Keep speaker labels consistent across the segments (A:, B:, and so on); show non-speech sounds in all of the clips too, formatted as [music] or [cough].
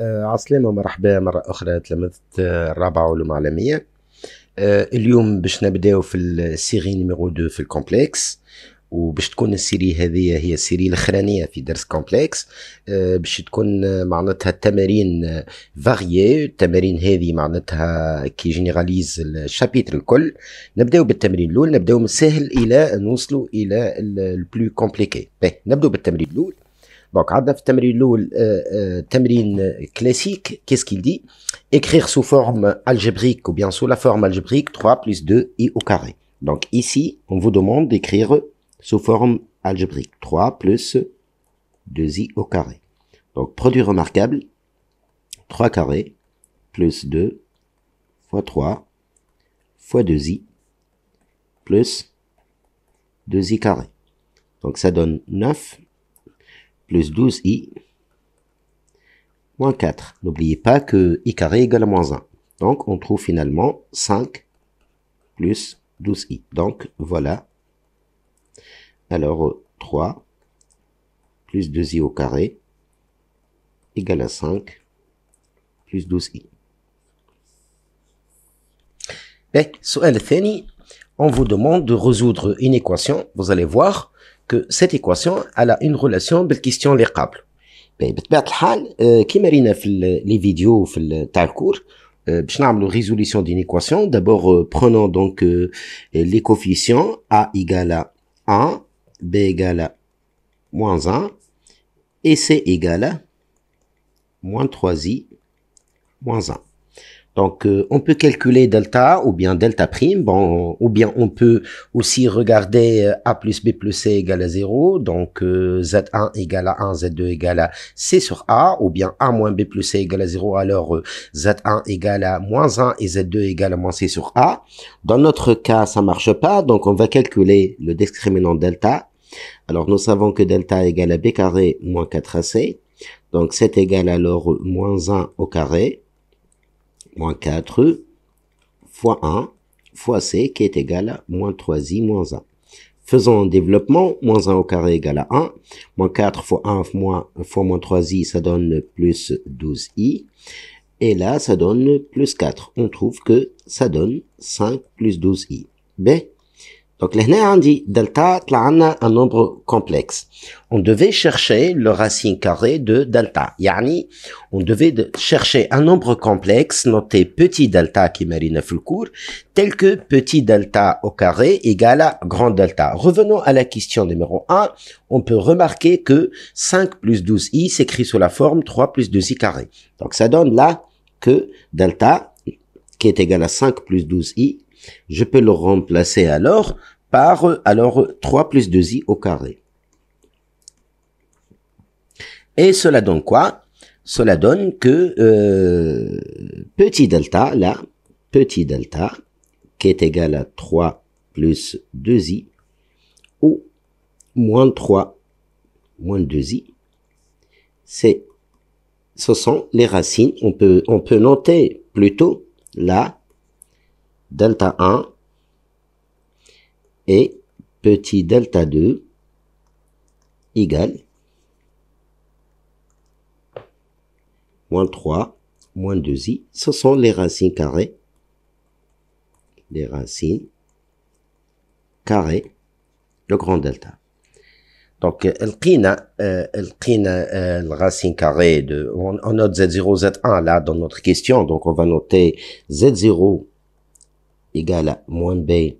A: عسلامة ومرحبا مرة أخرى تلمذة آه، الرابعة علوم عالمية آه، اليوم باش نبداو في السيري نيميرو دو في الكومبلكس وباش تكون السيري هذه هي السيري الاخرانيه في درس كومبلكس آه، باش تكون معناتها التمارين فاريي التمارين هذه معناتها كي جينيراليز الشابيتر الكل نبداو بالتمرين الاول نبداو من السهل الى نوصلوا الى البلو كومبليكي نبداو بالتمرين الاول Donc, Adaf في التمرين qu'est-ce qu'il dit écrire sous forme algébrique ou bien sous la forme algébrique 3 plus 2 i au carré. Donc ici, on vous demande d'écrire sous forme algébrique 3 plus 2i au carré. Donc produit remarquable 3 carré plus 2 fois 3 fois 2i plus 2i carré. Donc ça donne 9 plus 12i moins 4. N'oubliez pas que i carré égale à moins 1. Donc, on trouve finalement 5 plus 12i. Donc, voilà. Alors, 3 plus 2i au carré égale à 5 plus 12i. sur الثاني on vous demande de résoudre une équation vous allez voir cette équation a une relation de la question ben, euh, les câbles. بطبيعه الحال les vidéo في لي فيديو في تاع الكور باش نعملو ريزوليسيون les coefficients دابور برونون à égale à 1 moins 1 et c égale à moins 3i moins 1. Donc, euh, on peut calculer delta ou bien delta prime, bon, ou bien on peut aussi regarder euh, a plus b plus c égale à 0, donc euh, z1 égale à 1, z2 égale à c sur a, ou bien a moins b plus c égale à 0, alors z1 égale à moins 1 et z2 égale à moins c sur a. Dans notre cas, ça marche pas, donc on va calculer le discriminant delta. Alors, nous savons que delta égale à b carré moins 4ac, donc c'est égal alors moins 1 au carré moins 4 fois 1 fois c qui est égal à moins 3i moins 1. Faisons un développement, moins 1 au carré égale à 1, moins 4 fois 1 fois moins 3i, ça donne plus 12i, et là ça donne plus 4. On trouve que ça donne 5 plus 12i. B, ben, donc, là, on dit delta, clan un nombre complexe. On devait chercher le racine carrée de delta. Yani, on devait chercher un nombre complexe, noté petit delta qui marine le cours, tel que petit delta au carré égale à grand delta. Revenons à la question numéro 1. On peut remarquer que 5 plus 12i s'écrit sous la forme 3 plus 2i carré. Donc, ça donne là que delta, qui est égal à 5 plus 12i, je peux le remplacer alors par alors 3 plus 2i au carré. Et cela donne quoi Cela donne que euh, petit delta, là, petit delta, qui est égal à 3 plus 2i, ou moins 3 moins 2i, c'est, ce sont les racines. On peut, on peut noter plutôt là delta 1 et petit delta 2 égale moins 3 moins 2i. Ce sont les racines carrées. Les racines carrées, le grand delta. Donc, elle euh, euh, racine carrée de, on, note Z0, Z1 là dans notre question, donc on va noter Z0 égale à moins B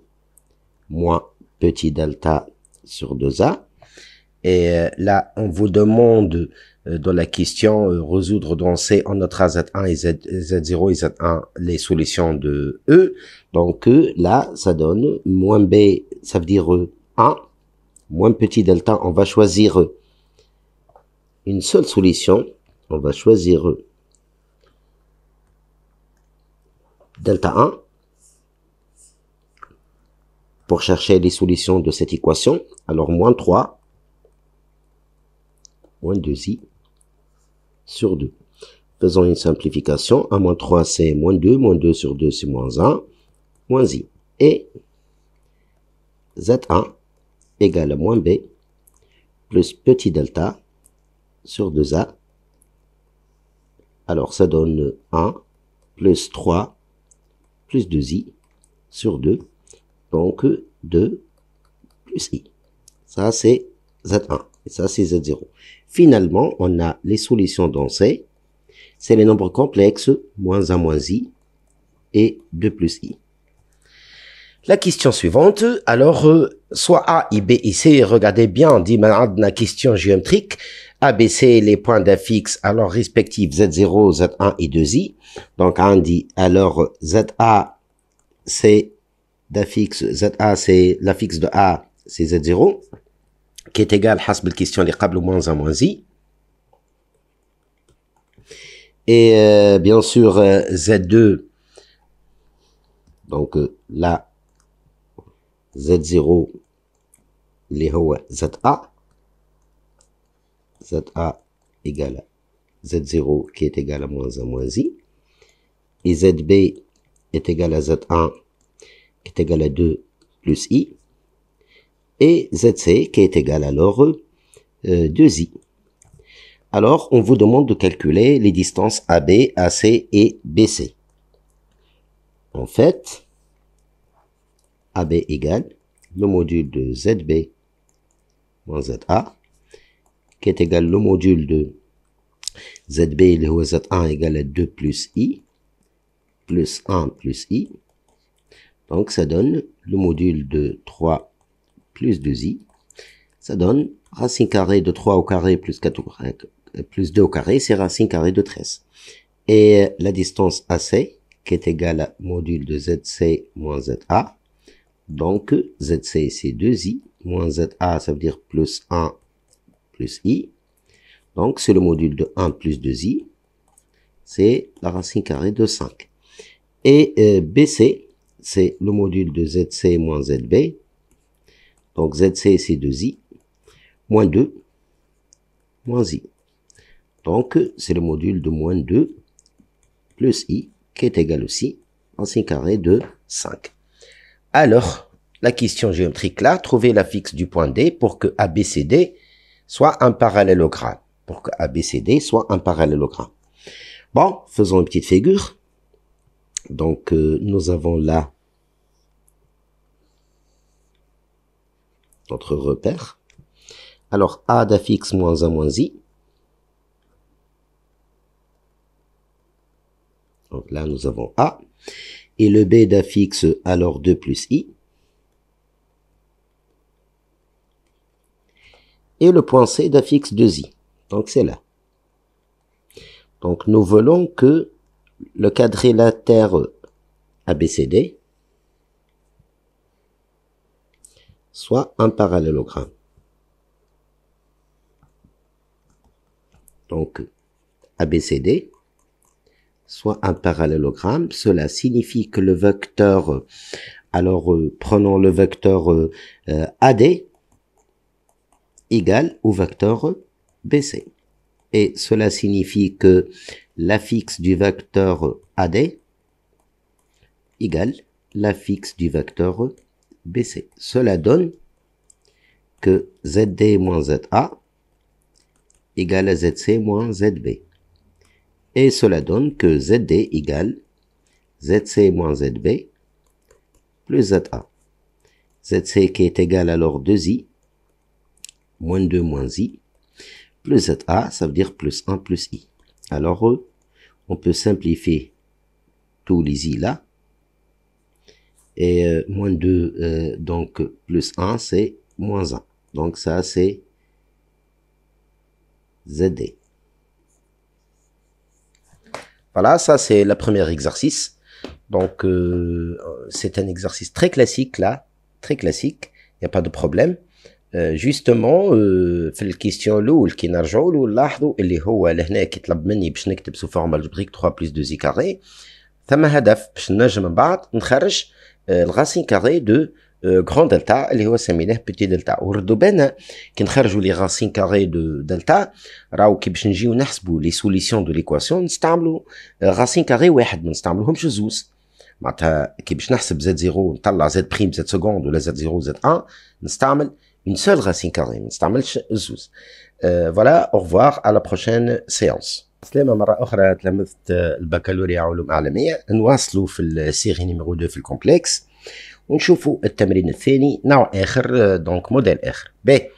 A: moins petit delta sur 2A. Et euh, là, on vous demande euh, dans la question euh, résoudre dans C en notre Z1 et Z, 0 et Z1 les solutions de E. Donc là, ça donne moins B, ça veut dire 1, moins petit delta, on va choisir Une seule solution, on va choisir Delta 1, chercher les solutions de cette équation. Alors, moins 3, moins 2i sur 2. Faisons une simplification. 1 moins 3, c'est moins 2. Moins 2 sur 2, c'est moins 1. Moins i. Et z1 égale à moins b plus petit delta sur 2a. Alors, ça donne 1 plus 3 plus 2i sur 2 donc 2 plus i. Ça, c'est Z1. Et ça, c'est Z0. Finalement, on a les solutions dans C. C'est les nombres complexes, moins 1 moins i, et 2 plus i. La question suivante, alors, euh, soit A, I, B, I, C, regardez bien, on dit maintenant la question géométrique, A, B, C, les points d'affix, alors respectifs Z0, Z1 et 2i. Donc, on dit, alors, ZA, c'est d'affixe ZA, c'est l'affixe de A, c'est Z0, qui est égal à la question, les câbles moins 1 moins i. Et euh, bien sûr, euh, Z2, donc euh, là, Z0, les ZA, ZA égale à Z0 qui est égal à moins 1 moins i, et ZB est égal à Z1 est égal à 2 plus i, et zc qui est égal alors euh, 2i. Alors, on vous demande de calculer les distances AB, AC et BC. En fait, AB égale le module de ZB moins ZA, qui est égal le module de ZB, le Z1 égale à 2 plus I, plus 1 plus I, donc ça donne le module de 3 plus 2i. Ça donne racine carrée de 3 au carré plus 4 2 au carré, c'est racine carrée de 13. Et la distance AC, qui est égale à module de ZC moins ZA. Donc ZC c'est 2i, moins ZA ça veut dire plus 1 plus i. Donc c'est le module de 1 plus 2i, c'est la racine carrée de 5. Et euh, BC, c'est le module de ZC moins ZB. Donc ZC c'est 2i, moins 2, moins i. Donc c'est le module de moins 2 plus i qui est égal aussi en 5 carré de 5. Alors, la question géométrique là, trouver la fixe du point D pour que ABCD soit un parallélogramme. Pour que ABCD soit un parallélogramme. Bon, faisons une petite figure. Donc, euh, nous avons là notre repère. Alors, A d'affixe moins 1 moins i. Donc là, nous avons A. Et le B d'affixe alors 2 plus i. Et le point C d'affixe 2i. Donc c'est là. Donc nous voulons que le quadrilatère ABCD, soit un parallélogramme. Donc, ABCD, soit un parallélogramme. Cela signifie que le vecteur, alors euh, prenons le vecteur euh, AD, égal au vecteur BC et cela signifie que l'affixe du vecteur AD égale l'affixe du vecteur BC. Cela donne que ZD moins ZA égale à ZC moins ZB. Et cela donne que ZD égale ZC moins ZB plus ZA. ZC qui est égal alors 2i moins 2 moins i plus a ça veut dire plus 1 plus I. Alors, euh, on peut simplifier tous les I là. Et euh, moins 2, euh, donc plus 1, c'est moins 1. Donc ça, c'est ZD. Voilà, ça c'est le premier exercice. Donc c'est un exercice très classique là, très classique, il n'y a pas de problème. آه، جوستومون آه، في الكيستيون الاول كي نرجعوا له نلاحظوا اللي هو لهنا كي طلب مني باش نكتب سو فورم الجبريك 3 بلس 2 زي كاري ثم هدف باش نجم من بعد نخرج الغاسين كاري دو غران دلتا اللي هو سميناه بوتي دلتا وردوا بالنا كي نخرجوا لي غاسين كاري دو دلتا راهو كي باش نجيو نحسبوا لي سوليسيون دو ليكواسيون نستعملوا غاسين كاري واحد ما نستعملوهمش زوز معناتها كي باش نحسب زد زيرو نطلع زد بريم زد سكوند ولا زد زيرو زد ان نستعمل une seule racine carrée ما نستعملش الزوز فوالا او ريفوار على بروشين سيونس سلامة مرة أخرى تلمذت البكالوريا علوم أعلامية نواصلوا في السيغي نيميرو دو في الكومبلكس ونشوفوا التمرين الثاني نوع آخر دونك euh, موديل آخر باهي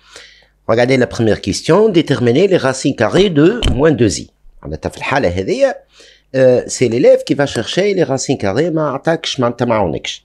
A: Regardez la première question, déterminer les racines carrées de moins 2i. معناتها في الحالة هذيا سي ليليف كي va chercher les racines carrées ما عطاكش ما انت عاونكش.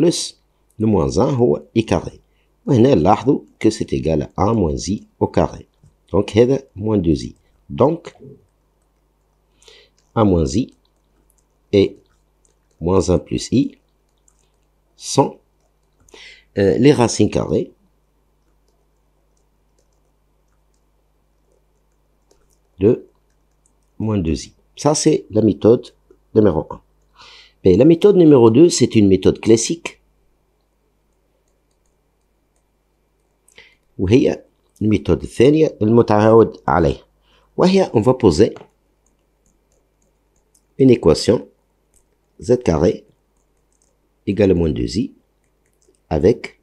A: plus le moins 1 هو i carré. وهنا لاحظوا que c'est moins à au carré. Donc, il y هذا moins 2 i Donc, a moins i et moins 1 plus i sont euh, les racines carrées de moins 2i. Ça, c'est la méthode numéro 1 la méthode numéro 2, c'est une méthode classique. وهي الميثود الثانية المتعود عليها وهي on va poser une équation z carré égale moins 2i avec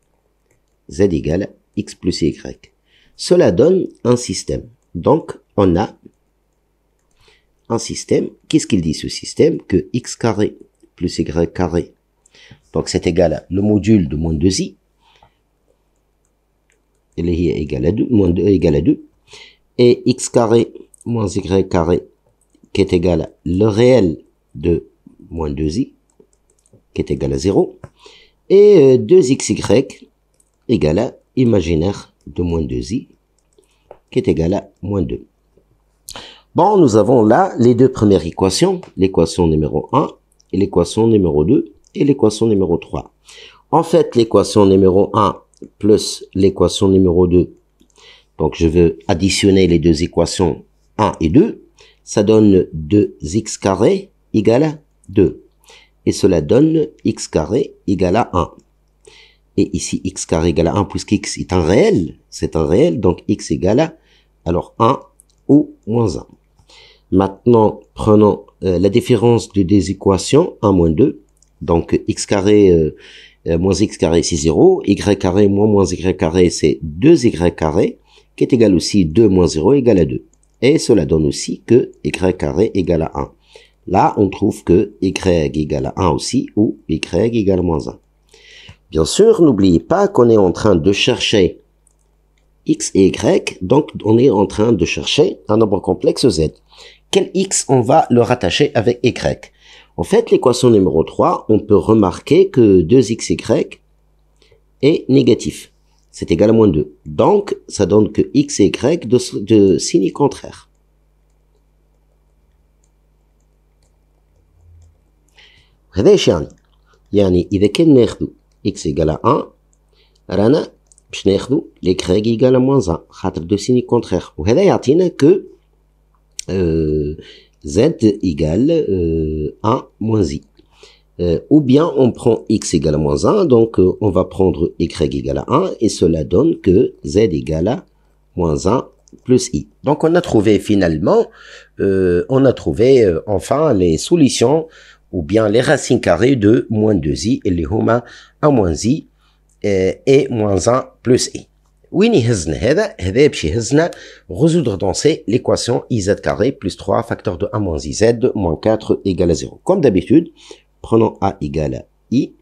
A: z égale x plus y. Cela donne un système. Donc, on a un système. Qu'est-ce qu'il dit ce système Que x carré plus y carré. Donc c'est égal à le module de moins 2i, il est égal à 2, 2 est égal à 2, et x carré moins y carré, qui est égal à le réel de moins 2i, qui est égal à 0, et 2xy euh, égal à imaginaire de moins 2i, qui est égal à moins 2. Bon, nous avons là les deux premières équations, l'équation numéro 1 et l'équation numéro 2 et l'équation numéro 3. En fait, l'équation numéro 1 plus l'équation numéro 2, donc je veux additionner les deux équations 1 et 2, ça donne 2x carré égale à 2. Et cela donne x carré égale à 1. Et ici, x carré égale à 1, puisqu'x est un réel, c'est un réel, donc x égale à alors 1 ou moins 1. Maintenant, prenons euh, la différence des équations, 1 moins 2. Donc, x carré euh, euh, moins x carré, c'est 0. y carré moins moins y carré, c'est 2y carré, qui est égal aussi 2 moins 0 égale à 2. Et cela donne aussi que y carré égal à 1. Là, on trouve que y égal à 1 aussi, ou y égal moins 1. Bien sûr, n'oubliez pas qu'on est en train de chercher x et y, donc on est en train de chercher un nombre complexe z quel x on va le rattacher avec y. En fait, l'équation numéro 3, on peut remarquer que 2xy est négatif. C'est égal à moins 2. Donc, ça donne que x et y de, de signes contraires. هذا يعني اذا كان ناخذ x égale à 1 رانا باش ناخذ égale à moins 1 خاطر دو سيني كونترير وهذا يعطينا que... Euh, z égale 1 euh, moins i. Euh, ou bien on prend x égale à moins 1, donc on va prendre y égale à 1, et cela donne que z égale à moins 1 plus i. Donc on a trouvé finalement, on a trouvé enfin les solutions, ou bien les racines carrées de moins 2i, et les hommes à moins i, et, et moins 1 plus i. Oui, ni هذا هذا باش résoudre dans C l'équation iz plus 3 facteur de 1 moins iz moins 4 égale à 0. Comme d'habitude, prenons a égale à i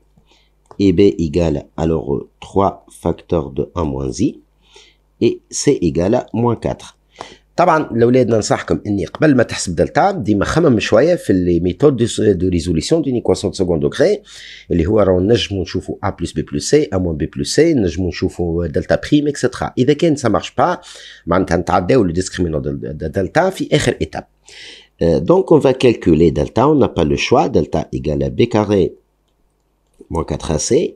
A: et b égale alors 3 facteur de 1 moins i et c égale à moins 4. T'as pas, l'aulé d'n'en sah, comme, enni, qbal m'a t'assib delta, d'i ma khamam m'chouya, fil les méthodes de résolution d'une équation de second degré, et les huaran, n'ajj m'on choufou a plus b plus c, a moins b plus c, delta prime, etc. Et d'aquin, ça marche pas, on t'a aidé le discriminant de delta, fil erre étape. Euh, donc, on va calculer delta, on n'a pas le choix, delta égale à b carré, moins 4ac,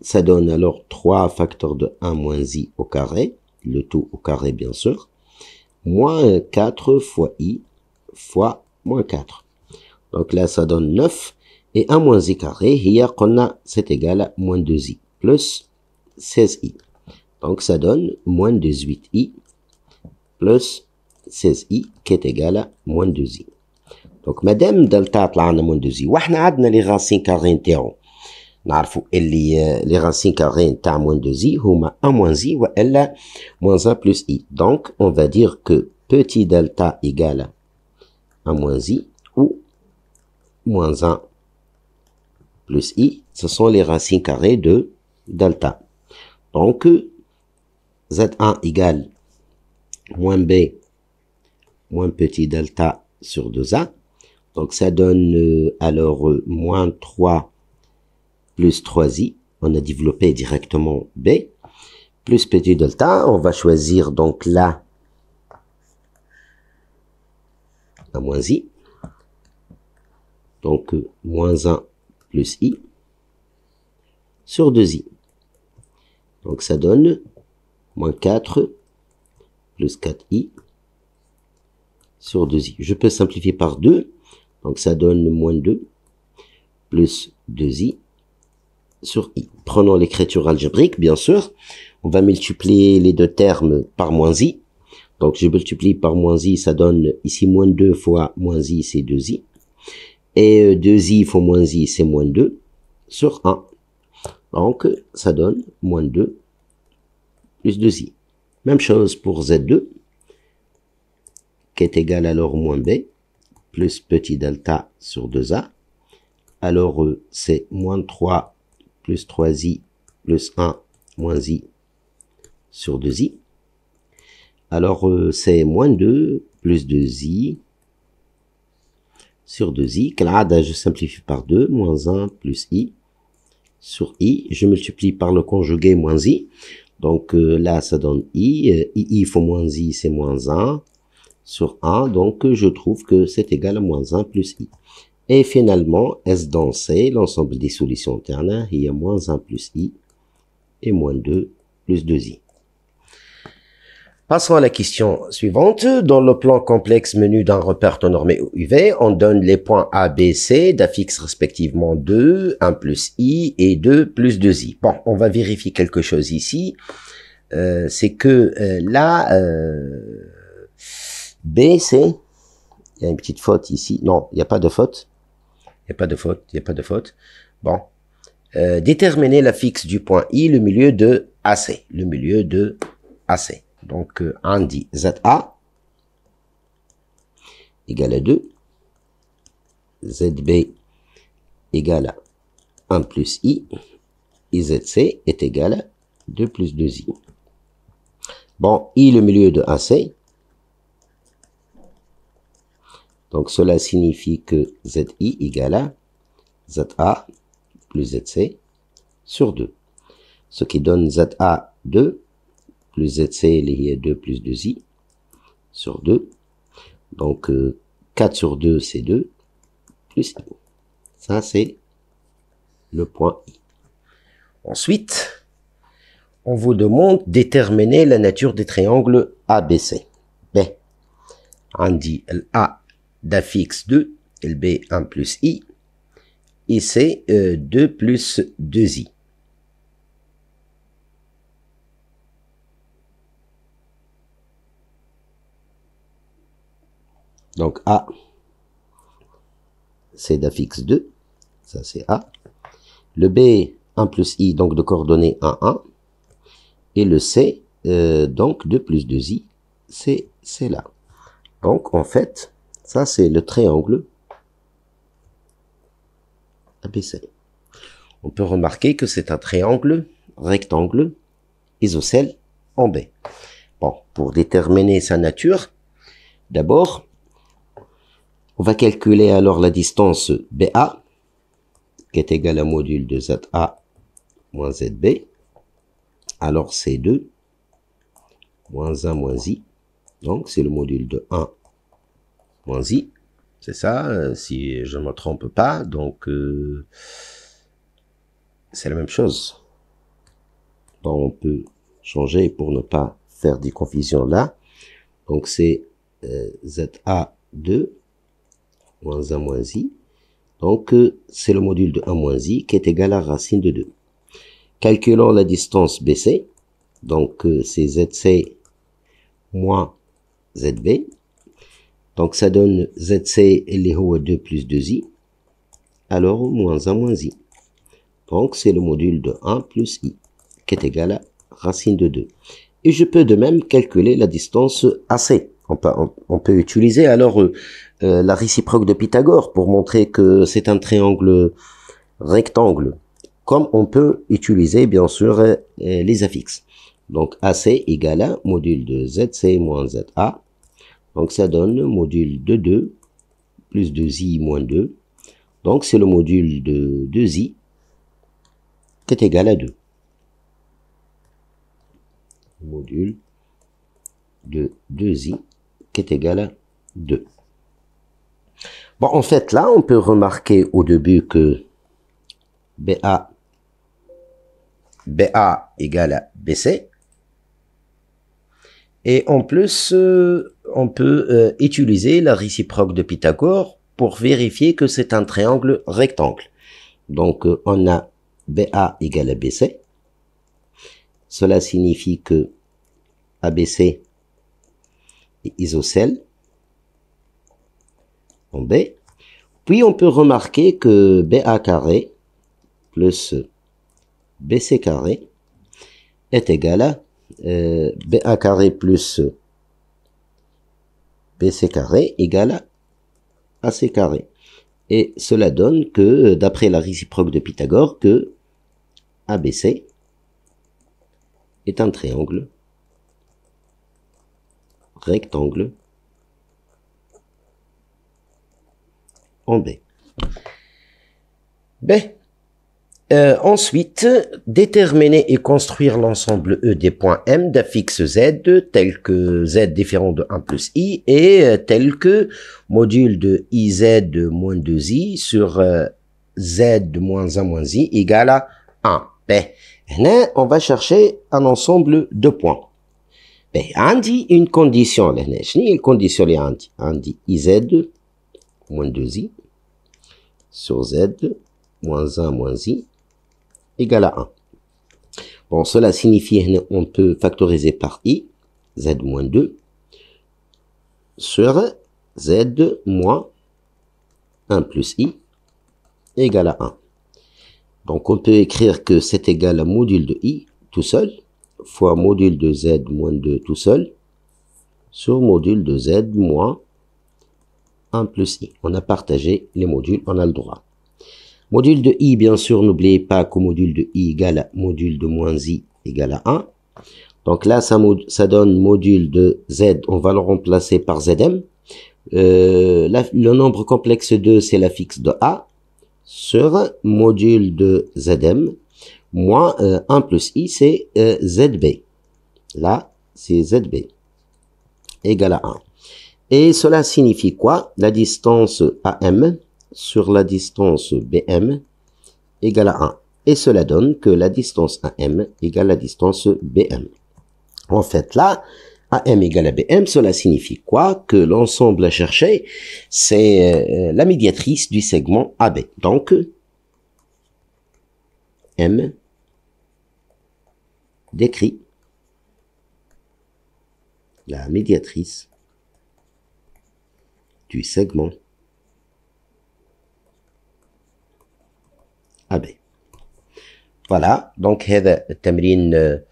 A: ça donne alors 3 facteurs de 1 moins i au carré, le tout au carré, bien sûr moins 4 fois i fois moins 4. Donc là, ça donne 9. Et 1 moins i carré, hier qu'on a, c'est égal à moins 2i plus 16i. Donc ça donne moins 18i plus 16i qui est égal à moins 2i. Donc madame delta a moins 2i. on a les racines les racines carrées ta moins 2i, ou 1 moins i, ou moins 1 plus i. Donc, on va dire que petit delta égale 1 moins i ou moins 1 plus i, ce sont les racines carrées de delta. Donc, z1 égale moins b moins petit delta sur 2a. Donc ça donne euh, alors euh, moins 3 plus 3i, on a développé directement B, plus petit delta, on va choisir donc là moins i, donc moins 1 plus i sur 2i. Donc ça donne moins 4 plus 4i sur 2i. Je peux simplifier par 2, donc ça donne moins 2 plus 2i sur i. Prenons l'écriture algébrique, bien sûr. On va multiplier les deux termes par moins i. Donc, je multiplie par moins i, ça donne ici moins 2 fois moins i, c'est 2i. Et 2i euh, fois moins i, c'est moins 2 sur 1. Donc, ça donne moins 2 plus 2i. Même chose pour z2, qui est égal alors moins b, plus petit delta sur 2a. Alors, euh, c'est moins 3 plus 3i plus 1 moins i sur 2i. Alors euh, c'est moins 2 plus 2i sur 2i. Calada, je simplifie par 2, moins 1 plus i sur i. Je multiplie par le conjugué moins i. Donc euh, là, ça donne i. Euh, i, i fois moins i, c'est moins 1 sur 1. Donc je trouve que c'est égal à moins 1 plus i. Et finalement, S dans C, l'ensemble des solutions ternaires, il y a moins 1 plus I et moins 2 plus 2I. Passons à la question suivante. Dans le plan complexe menu d'un repère temps UV, on donne les points A, B, C d'affixes respectivement 2, 1 plus I et 2 plus 2I. Bon, on va vérifier quelque chose ici. Euh, c'est que euh, là, euh, B, C, il y a une petite faute ici. Non, il n'y a pas de faute a pas de faute, il n'y a pas de faute. Bon. Euh, déterminer la fixe du point I, le milieu de AC. Le milieu de AC. Donc, euh, on dit ZA égale à 2. ZB égale à 1 plus I. Et ZC est égal à 2 plus 2I. Bon, I, le milieu de AC, Donc cela signifie que ZI égale à ZA plus ZC sur 2. Ce qui donne ZA 2 plus ZC, il y 2 plus 2I sur 2. Donc 4 euh, sur 2, c'est 2 plus 2. Ça, c'est le point I. Ensuite, on vous demande de déterminer la nature des triangles ABC. B. On dit A d'affixe 2, b 1 plus I, et c'est euh, 2 plus 2I. Donc A, c'est d'affixe 2, ça c'est A. Le B, 1 plus I, donc de coordonnées 1, 1. Et le C, euh, donc 2 plus 2I, c'est là. Donc en fait, ça, c'est le triangle ABC. On peut remarquer que c'est un triangle rectangle isocèle en B. Bon, pour déterminer sa nature, d'abord, on va calculer alors la distance BA, qui est égale à module de ZA moins ZB. Alors c'est 2 moins 1 moins i. Donc c'est le module de 1 moins i, c'est ça, euh, si je ne me trompe pas. Donc, euh, c'est la même chose. on peut changer pour ne pas faire des confusions là. Donc, c'est euh, ZA2, moins 1, moins i. Donc, c'est le module de 1 moins i qui est égal à racine de 2. Calculons la distance BC. Donc, c'est ZC moins ZB donc ça donne ZC les à 2 plus 2i, alors moins 1 moins i. Donc c'est le module de 1 plus i, qui est égal à racine de 2. Et je peux de même calculer la distance AC. On peut, utiliser alors euh, euh, la réciproque de Pythagore pour montrer que c'est un triangle rectangle. Comme on peut utiliser bien sûr euh, les affixes. Donc AC égale à module de ZC moins ZA donc ça donne module de 2 plus 2i moins 2. Donc c'est le module de 2i qui est égal à 2. Module de 2i qui est égal à 2. Bon, en fait, là, on peut remarquer au début que BA, BA égale à BC. Et en plus, euh, on peut euh, utiliser la réciproque de Pythagore pour vérifier que c'est un triangle rectangle. Donc euh, on a BA égale à BC. Cela signifie que ABC est isocèle en B. Puis on peut remarquer que BA carré plus BC carré est égal à euh, b BA carré plus BC carré égale à AC carré. Et cela donne que, d'après la réciproque de Pythagore, que ABC est un triangle rectangle en B. B euh, ensuite, déterminer et construire l'ensemble E des points M d'affixe Z tel que Z différent de 1 plus I et euh, tel que module de IZ moins 2I sur euh, Z moins 1 moins I égale à 1. Ben, on va chercher un ensemble de points. Ben, dit une condition On شنو هي moins 2i sur z moins 1 moins i égal à 1. Bon, cela signifie qu'on peut factoriser par i, z moins 2, sur z moins 1 plus i égal à 1. Donc on peut écrire que c'est égal à module de i tout seul, fois module de z moins 2 tout seul, sur module de z moins 1 plus i. On a partagé les modules, on a le droit. Module de i, bien sûr, n'oubliez pas que module de i égale à module de moins i égale à 1. Donc là, ça, ça donne module de z, on va le remplacer par zm. Euh, le nombre complexe 2, c'est la fixe de a sur module de zm moins 1 euh, plus i, c'est euh, zb. Là, c'est zb égale à 1. Et cela signifie quoi La distance am, sur la distance BM égale à 1. Et cela donne que la distance AM égale la distance BM. En fait, là, AM égale à BM, cela signifie quoi Que l'ensemble à chercher, c'est euh, la médiatrice du segment AB. Donc, M décrit la médiatrice du segment فوالا دونك هذا التمرين آه،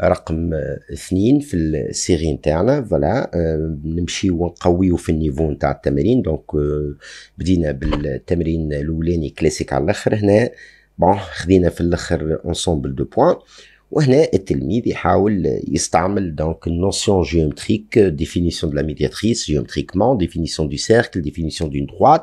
A: رقم آه، اثنين في السيغي نتاعنا فوالا آه، نمشيو ونقويو في النيفو نتاع التمرين دونك بدينا بالتمرين الاولاني كلاسيك على الاخر هنا بون خدينا في الاخر انسومبل دو بوان وهنا التلميذ يحاول يستعمل دونك النوسيون جيومتريك ديفينيسيون دو لا ميدياتريس جيومتريكمون ديفينيسيون دو سيركل ديفينيسيون دون دروات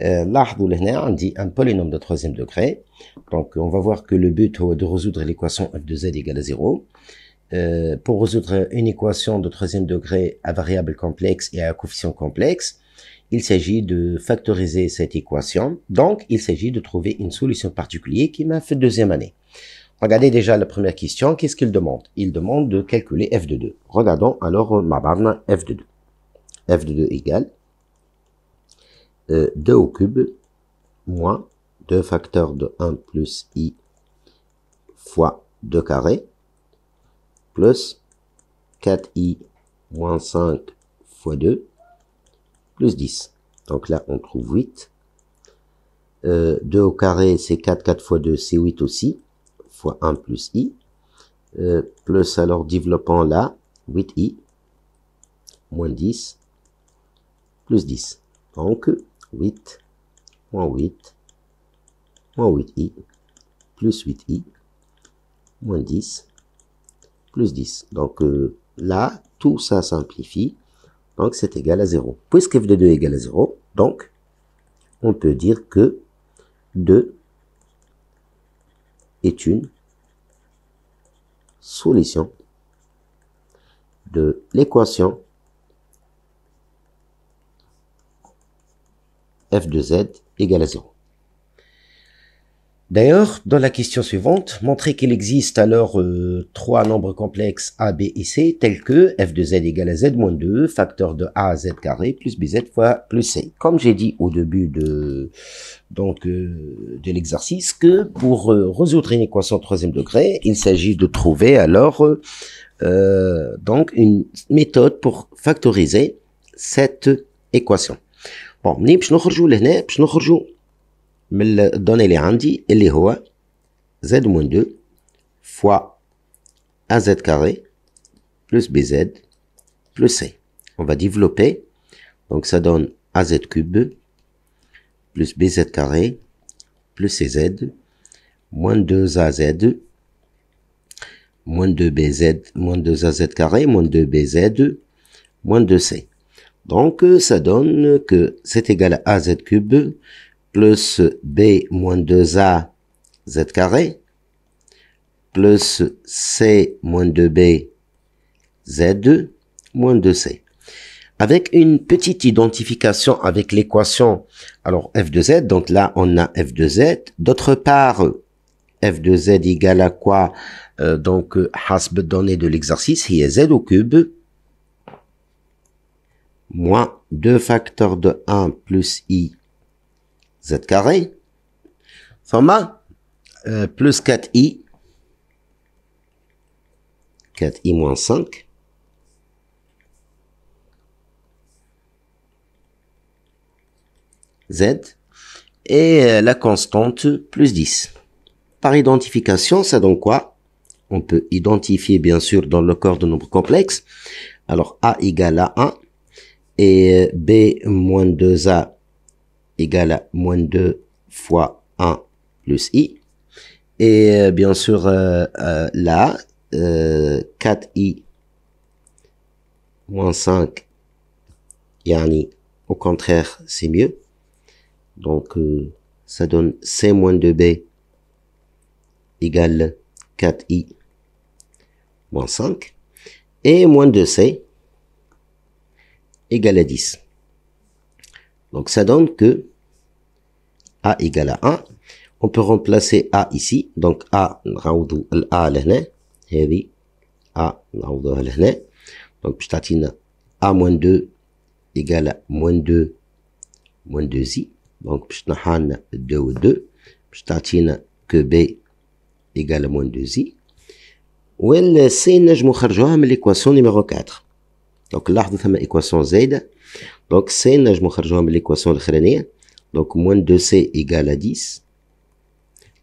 A: لاحظوا euh, لهنا dit un polynôme de troisième degré. Donc on va voir que le but est de résoudre l'équation f de z égale à zéro. Euh, pour résoudre une équation de troisième degré à variable complexe et à coefficient complexe, il s'agit de factoriser cette équation. Donc il s'agit de trouver une solution particulière qui m'a fait deuxième année. Regardez déjà la première question, qu'est-ce qu'il demande Il demande de calculer f de 2. Regardons alors ma barne f de 2. f de 2 égale 2 euh, au cube moins 2 facteurs de 1 plus i fois 2 carré plus 4i moins 5 fois 2 plus 10. Donc là, on trouve 8. 2 euh, au carré, c'est 4. 4 fois 2, c'est 8 aussi. Fois 1 plus i. Euh, plus, alors, développant là, 8i moins 10 plus 10. Donc, 8, moins 8, moins 8i, plus 8i, moins 10, plus 10. Donc euh, là, tout ça simplifie, donc c'est égal à 0. Puisque f de 2 est égal à 0, donc on peut dire que 2 est une solution de l'équation f de z égale à 0. D'ailleurs, dans la question suivante, montrer qu'il existe alors euh, trois nombres complexes a, b et c tels que f de z égale à z moins 2, facteur de a à z carré plus bz fois plus c. Comme j'ai dit au début de, donc, euh, de l'exercice, que pour euh, résoudre une équation de troisième degré, il s'agit de trouver alors donc une méthode pour factoriser cette équation. Bon, je pour en rejoindre les nez, je vais nous les handi, elle est hoa z moins 2 fois AZ carré plus BZ plus C. On va développer, donc ça donne Az3 plus BZ2 plus CZ, moins 2AZ, moins 2BZ, moins 2AZ2, moins 2BZ, moins 2c. Donc, ça donne que c'est égal à z cube plus b moins 2 z carré plus c moins 2b z moins 2c. Avec une petite identification avec l'équation, alors f de z, donc là on a f de z. D'autre part, f de z égale à quoi euh, Donc, hasb donné de l'exercice, il est z au cube moins deux facteurs de 1 plus i z carré, format euh, plus 4i, 4i moins 5, z, et euh, la constante plus 10. Par identification, ça donne quoi On peut identifier bien sûr dans le corps de nombre complexes. Alors a égale à 1, et euh, b moins 2a égale à moins 2 fois 1 plus i. Et euh, bien sûr, euh, là, 4i moins 5, I au contraire, c'est mieux. Donc, ça donne c moins 2b égale 4i moins 5. Et moins 2c égale à 10. Donc ça donne que A égale à 1. On peut remplacer A ici. Donc A, A A, Donc باش A moins 2 égale à moins 2 moins 2i. Donc 2 ou 2 باش que B égale à moins 2i. ou نجمو نخرجوها من l'équation numéro 4. دونك l'équation Z. Donc, زايده دونك سي نجمو نخرجوها من de الاخرانيه Donc, moins 2c égale à 10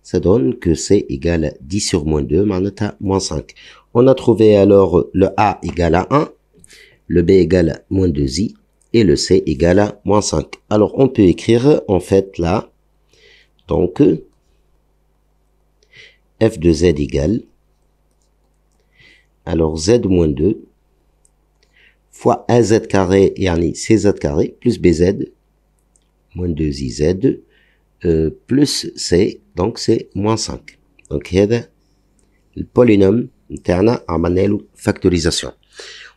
A: ça donne que c égale à 10 sur moins 2 معناتها moins 5 on a trouvé alors le a égale à 1 le b égale à moins 2i et le c égale à moins 5 alors on peut écrire en fait là donc f de z égale alors z moins 2 fois az carré, yani cz carré, plus bz, moins 2iz, euh, plus c, donc c'est moins 5. Donc, polynôme polynôme en عملنا له factorisation.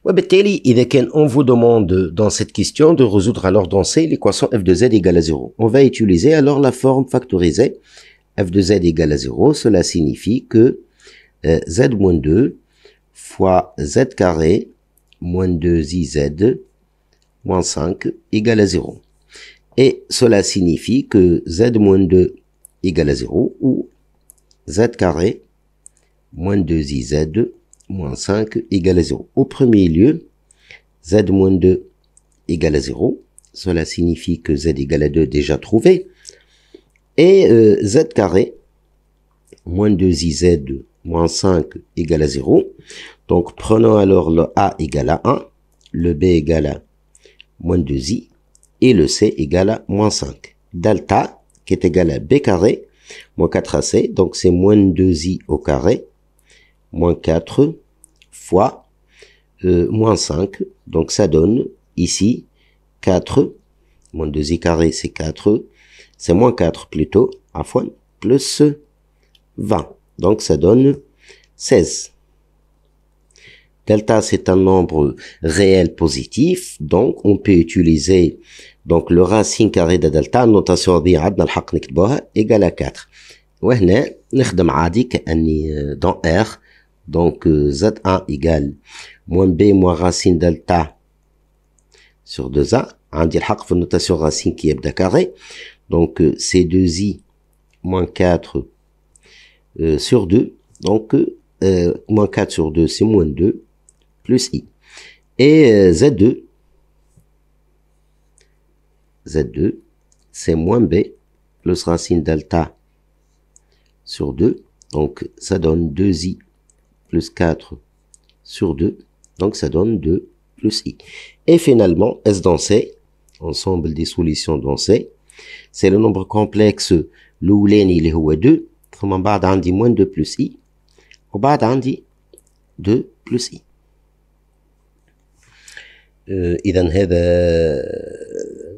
A: إذا on vous demande dans cette question de résoudre alors dans C l'équation f de z égale à 0, on va utiliser alors la forme factorisée f de z égale à 0. Cela signifie que euh, z moins 2 fois z carré moins 2iz moins 5 égale à 0. Et cela signifie que z moins 2 égale à 0 ou z carré moins 2iz moins 5 égale à 0. Au premier lieu, z moins 2 égale à 0. Cela signifie que z égale à 2 déjà trouvé. Et euh, z carré moins 2iz moins 5 égale à 0. Donc prenons alors le A égale à 1, le B égale à moins 2i et le C égale à moins 5. Delta qui est égal à B carré moins 4AC, donc c'est moins 2i au carré moins 4 fois euh, moins 5. Donc ça donne ici 4 moins 2i carré c'est 4, c'est moins 4 plutôt à fois plus 20. Donc ça donne 16. Delta, c'est un nombre réel positif, donc on peut utiliser donc le racine carré de delta, notation d'Irad, عندنا égale à 4. عادي euh, dans R, donc euh, Z1 égale moins B moins racine delta sur 2A, عندي hak, notation notation racine qui est carré, donc euh, c'est 2 i moins 4 euh, sur 2. Donc, euh, moins 4 sur 2, c'est moins 2, plus i. Et z2, euh, z2, c'est moins b, plus racine delta sur 2. Donc, ça donne 2i plus 4 sur 2. Donc, ça donne 2 plus i. Et finalement, S dans C, ensemble des solutions dans C, c'est le nombre complexe l'oulen il est 2 ثم بعد عندي moins de plus i وبعد dit 2 plus i اذا euh, la euh,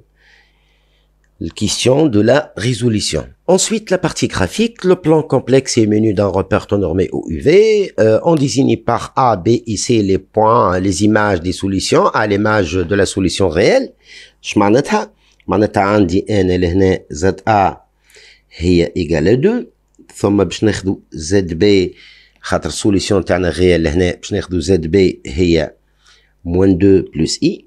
A: question de la résolution. Ensuite, la partie graphique, le plan complexe est menu d'un repère normé au UV. on euh, désigne par A, B et C les points, les images des solutions à l'image de la solution réelle. Je معناتها عندي N اللي A est égale à 2 ثم باش ناخذوا زد بي خاطر السوليسيون تاعنا غير لهنا باش ناخذوا زد بي هي موان دو بلس اي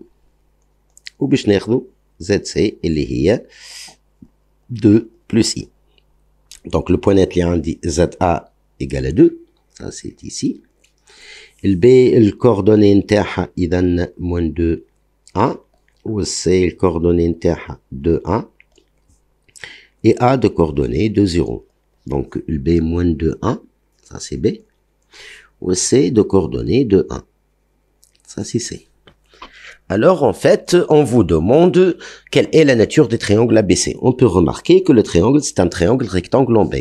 A: وباش ناخذوا زد سي اللي هي دو بلس اي دونك لو بوينت اللي عندي زد ا ايكال 2 سا سي ici البي الكوردوني نتاعها اذا موان دو ا والسي الكوردوني نتاعها دو ا et A de coordonnées de 0. Donc B moins 2, 1, ça c'est B. Ou C de coordonnées de 1. Ça c'est C. Alors en fait, on vous demande quelle est la nature des triangles ABC. On peut remarquer que le triangle, c'est un triangle rectangle en B.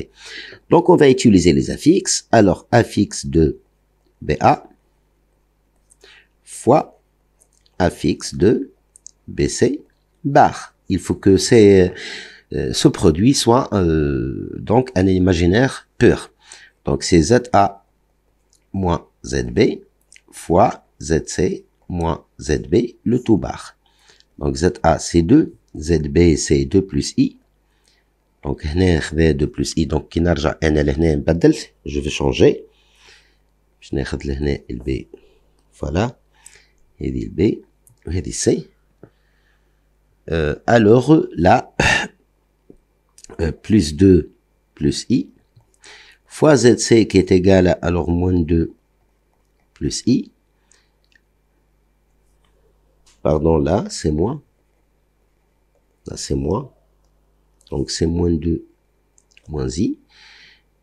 A: Donc on va utiliser les affixes. Alors affixe de BA fois affixe de BC bar. Il faut que c'est ce produit soit donc un imaginaire pur. Donc c'est ZA moins ZB fois ZC moins ZB, le tout barre. Donc ZA c'est 2, ZB c'est 2 plus I. Donc هنا 2 plus I, donc qui نرجع انا je vais changer. باش voilà لهنا dit Voilà. B البي وهذه C. Euh, alors là, euh, plus 2 plus i, fois zc qui est égal à alors moins 2 plus i. Pardon, là, c'est moins. Là, c'est moins. Donc, c'est moins 2 moins i.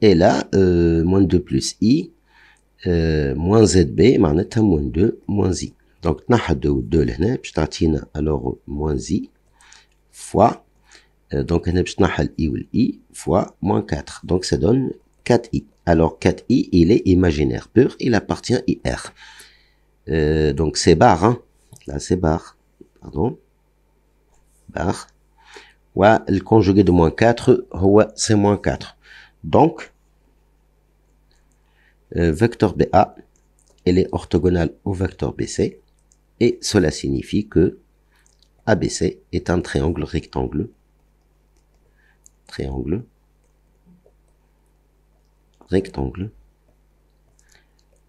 A: Et là, euh, moins 2 plus i, euh, moins zb, معناتها moins 2 moins i. Donc, avons 2 لهنا alors moins i fois euh, donc on a i ou i fois moins 4. Donc ça donne 4i. Alors 4i, il est imaginaire pur, il appartient ir euh, donc c'est barre. Hein. là c'est bar, pardon, bar. Ou le conjugué de moins 4, c'est moins 4. Donc, euh, vecteur BA, elle est orthogonal au vecteur BC, et cela signifie que ABC est un triangle rectangle Triangle, rectangle,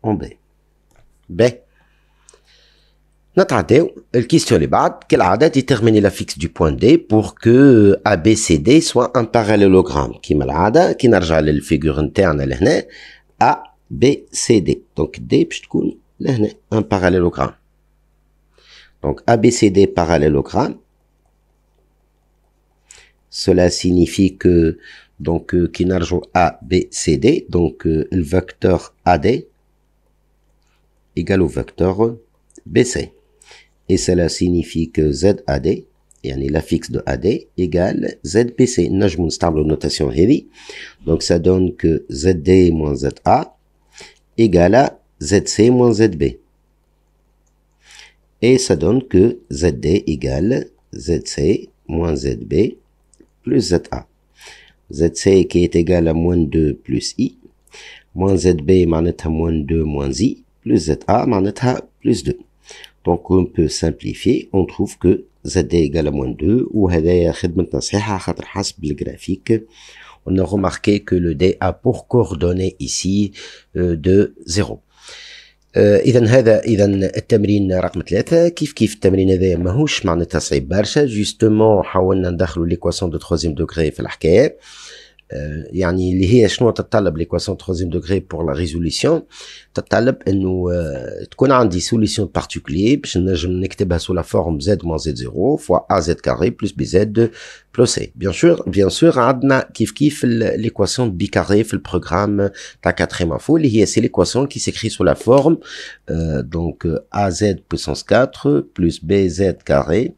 A: en B. B. Notre adhérent, la question est la suivante. Quelle adhérent la fixe du point D pour que euh, ABCD soit un parallélogramme Comme d'habitude, on retourne à la figure interne ici. ABCD. Donc D, puis-je un parallélogramme. Donc ABCD, parallélogramme. Cela signifie que donc Kinarjo euh, A, B, C, D, donc euh, le vecteur AD égale au vecteur BC. Et cela signifie que ZAD, la fixe de AD égale ZBC. نجم stable notation heavy Donc ça donne que ZD moins ZA égale à ZC moins ZB. Et ça donne que ZD égale ZC moins ZB plus ZA. ZC qui est égal à moins 2 plus I. Moins ZB, à moins 2 moins I. Plus ZA, manetta plus 2. Donc on peut simplifier, on trouve que ZD égale à moins 2. Ou On a remarqué que le D a pour coordonnées ici euh, de 0. آه، اذا هذا اذا التمرين رقم ثلاثة كيف كيف التمرين هذا ماهوش معناتها صعيب برشا جوستومون حاولنا ندخلوا ليكواسيون دو تخوازيام دوغري في الحكايه Il y a une équation l'équation troisième degré pour la résolution total nous connaissons euh, des solutions particulières. Je ne pas sous la forme z moins z 0 fois az carré plus bz z plus c. Bien sûr, bien sûr, kif kif l'équation bicarré. Le programme ta quatrième info. c'est l'équation qui s'écrit sous la forme euh, donc a z puissance 4 plus bz carré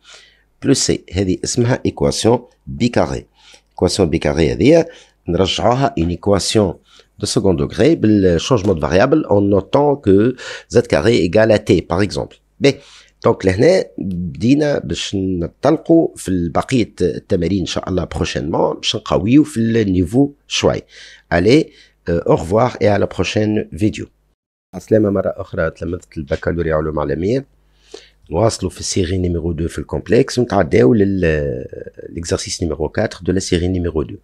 A: plus c. C'est l'équation bicarré. ايكواسيون بيكاري هذيا نرجعوها اون ايكواسيون دو second degré بالشونجمون دو فاريابل en notant كو زد carré égale تي باغ اكزومبل exemple بي دونك لهنا بدينا باش نطلقوا في بقيه التمارين ان شاء الله بروشينمون باش نقويو في النيفو شوي الي او ريفوار اي على بروشين فيديو السلامه مره اخرى تلمذت البكالوريا علوم عالميه واصلوا في السيري نيميرو 2 في الكومبلكس ونتعداو l'exercice numéro 4 de la série numéro 2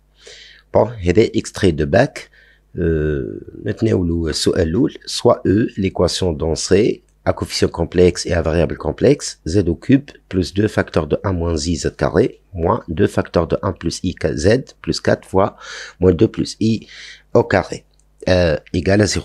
A: بون هذا اكستري دو باك نتناولوا السؤال الاول سوا او ليكواسيون دون سي à coefficient complexe et à variable complexe, z au cube plus 2 facteurs de 1 moins i z carré moins 2 facteurs de 1 plus i z plus 4 fois moins 2 plus i au carré euh, égale à 0.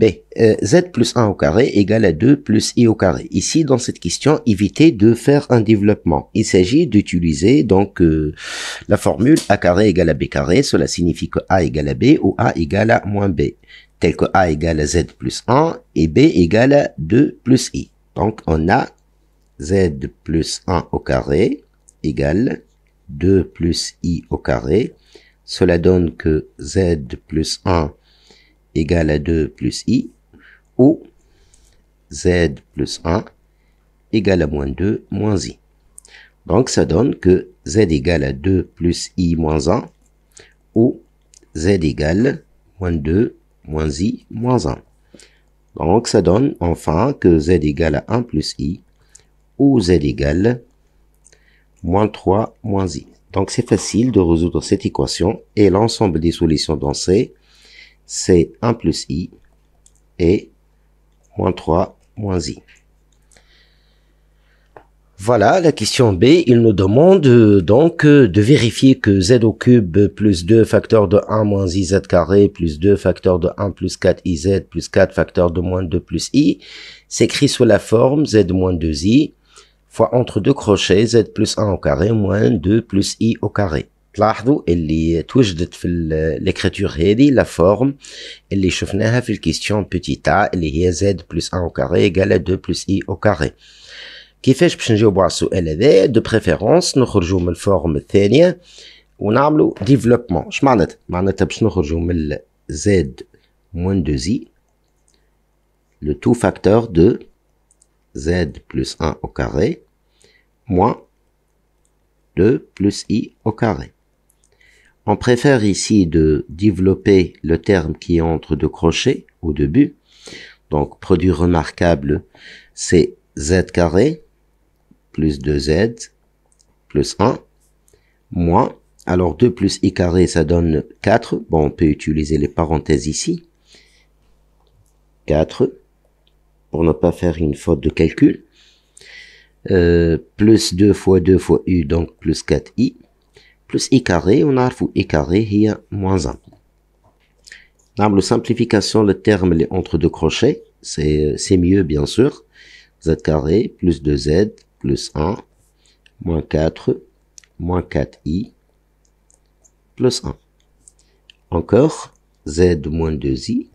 A: B. Euh, z plus 1 au carré égale à 2 plus i au carré. Ici, dans cette question, évitez de faire un développement. Il s'agit d'utiliser donc euh, la formule a carré égale à b carré. Cela signifie que a égale à b ou a égale à moins b, tel que a égale à z plus 1 et b égale à 2 plus i. Donc, on a z plus 1 au carré égale 2 plus i au carré. Cela donne que z plus 1 égale à 2 plus i, ou z plus 1 égale à moins 2 moins i. Donc ça donne que z égale à 2 plus i moins 1, ou z égale moins 2 moins i moins 1. Donc ça donne enfin que z égale à 1 plus i, ou z égale moins 3 moins i. Donc c'est facile de résoudre cette équation et l'ensemble des solutions dans C c'est 1 plus i et moins 3 moins i. Voilà, la question B, il nous demande euh, donc euh, de vérifier que z au cube plus 2 facteur de 1 moins iz carré plus 2 facteur de 1 plus 4 iz plus 4 facteur de moins 2 plus i s'écrit sous la forme z moins 2i fois entre deux crochets z plus 1 au carré moins 2 plus i au carré. La forme, elle est toujours de l'écriture rédit, la forme, elle est de la question petite a, elle est z plus 1 au carré égale à 2 plus i au carré. Ce qui fait que je peux voir sur LD, de préférence, nous rejoignons la forme ténia, nous avons le développement. Je m'en tiens à rejoindre z moins 2i, le tout facteur de z plus 1 au carré moins 2 plus i au carré. On préfère ici de développer le terme qui entre de crochets au début. Donc, produit remarquable, c'est z carré plus 2z plus 1 moins. Alors, 2 plus i carré, ça donne 4. Bon, on peut utiliser les parenthèses ici. 4 pour ne pas faire une faute de calcul. Euh, plus 2 fois 2 fois u, donc plus 4i plus i carré, on a i carré, il y a moins 1. la simplification, le terme les entre deux crochets, c'est mieux bien sûr. z carré plus 2z plus 1 moins 4 moins 4i plus 1. Encore z moins 2i,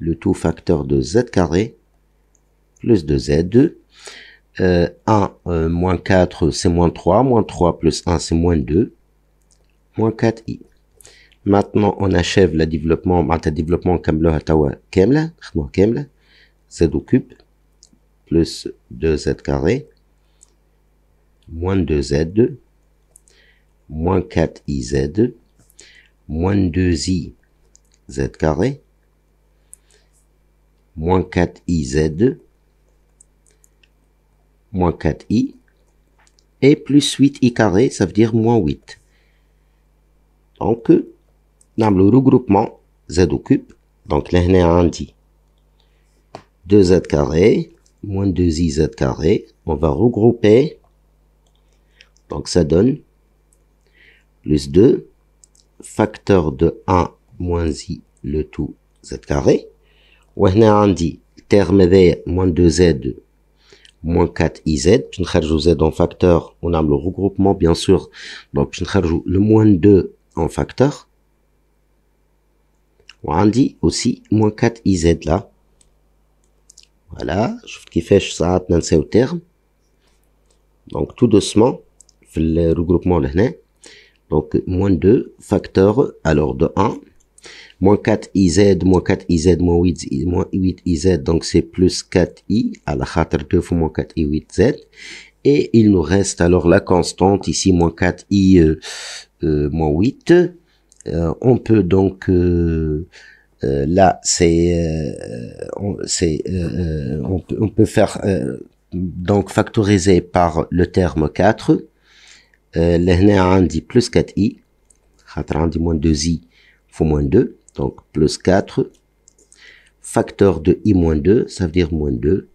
A: le tout facteur de z carré plus 2z. Euh, 1 euh, moins 4 c'est moins 3, moins 3 plus 1 c'est moins 2 moins 4i. Maintenant, on achève le développement, le développement كامله Hatawa Kemla, Kemla, z au cube plus 2z carré moins 2z2 moins 4iz2 moins 2i z carré moins 2 z moins 4 iz moins 2 i z carré moins 4 iz moins 4 i et plus 8i carré, ça veut dire moins 8. Donc, le regroupement Z cube. Donc, là, on dit 2Z carré moins 2IZ carré. On va regrouper. Donc, ça donne plus 2 facteur de 1 moins i le tout z carré. وهنا dit terme de moins 2z moins 4iz باش نخرجوا z en facteur on a le regroupement bien sûr donc on نخرجوا le moins 2 facteur facteur. dit aussi moins 4iz là. Voilà, je faire ça ça au terme. Donc tout doucement, regroupement regroupement là. Hein. Donc moins 2 facteur alors de 1 moins 4iz, moins 4iz, moins 8, moins 8iz, donc c'est plus 4i, à la 2 fois moins 4i, 8z. Et il nous reste alors la constante ici, moins 4i, euh, moins 8. Euh, on peut donc euh, là, c'est on, on, peut faire donc factoriser par le terme 4 لهنا عندي plus 4i خاطر عندي moins 2i fois moins 2 donc plus 4 facteur de i moins 2 ça veut dire moins 2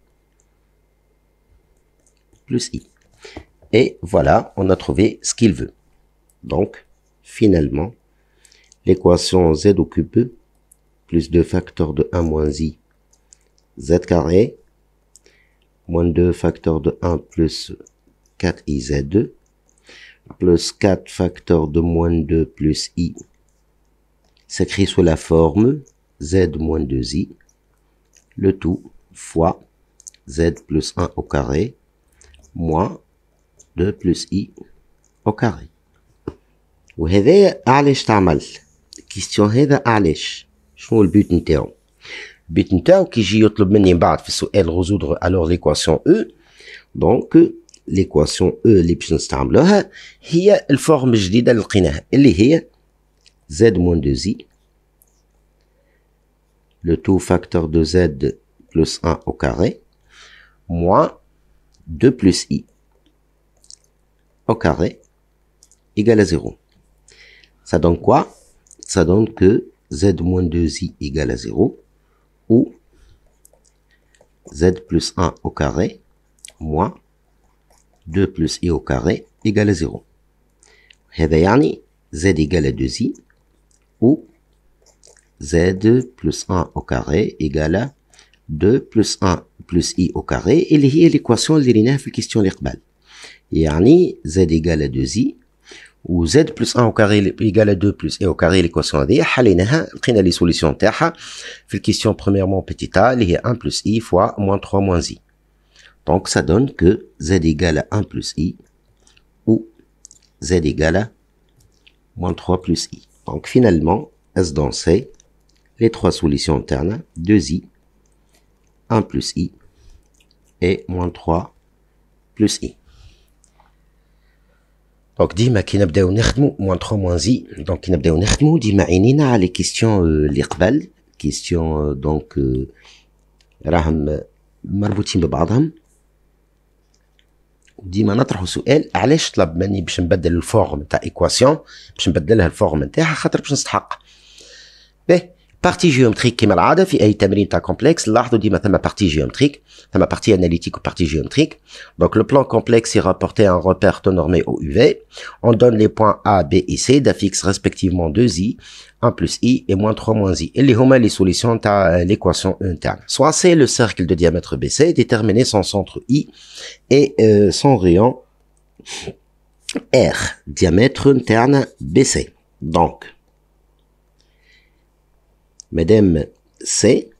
A: plus i et voilà on a trouvé ce qu'il veut donc, finalement, l'équation z au cube plus 2 facteurs de 1 moins i z carré moins 2 facteurs de 1 plus 4iz2 plus 4 facteurs de moins 2 plus i s'écrit sous la forme z moins 2i le tout fois z plus 1 au carré moins 2 plus i au carré. وهذا علاش تعمل كيستيون هذا علاش شنو البيت نتاعو البيت نتاعو كي يجي يطلب مني من بعد في السؤال الوغ ليكواسيون او دونك ليكواسيون او اللي باش نستعملوها هي الفورم الجديده اللي لقيناها اللي هي z موان دو le tout facteur de z plus 1 au carré moins 2 plus i au carré égal à 0. Ça donne quoi Ça donne que z moins 2i égale à 0 ou z plus 1 au carré moins 2 plus i au carré égale à 0. هذا z égale à 2i ou z plus 1 au carré égale à 2 plus 1 plus i au carré et l'équation اللي question question la question z égale à 2i ou z plus 1 au carré égale à 2 plus i au carré l'équation d'échaline ha, a les solutions terre fait question premièrement petit a, il a 1 plus i fois moins 3 moins i. Donc ça donne que z égale à 1 plus i, ou z égale à moins 3 plus i. Donc finalement, S danser les trois solutions ternes, 2i, 1 plus i, et moins 3 plus i. دونك ديما كي نبداو نخدمو موان تخو موان زي دونك كي نبداو نخدمو ديما عينينا على لي كيستيون اللي قبل كيستيون دونك راهم مربوطين ببعضهم وديما نطرحوا سؤال علاش طلب مني باش نبدل الفورم تاع ايكواسيون باش نبدلها الفورم نتاعها خاطر باش نستحق Partie géométrique elle est complexe. l'art dit ma partie géométrique, ma partie analytique ou partie géométrique. Donc le plan complexe est rapporté en repère tonormé au UV. On donne les points A, B et C, d'affixes respectivement 2i, 1 plus i et moins 3 moins i. Et les hommes solutions à euh, l'équation interne. Soit c'est le cercle de diamètre bc, déterminé son centre I et euh, son rayon R. Diamètre interne BC. Donc, Madame C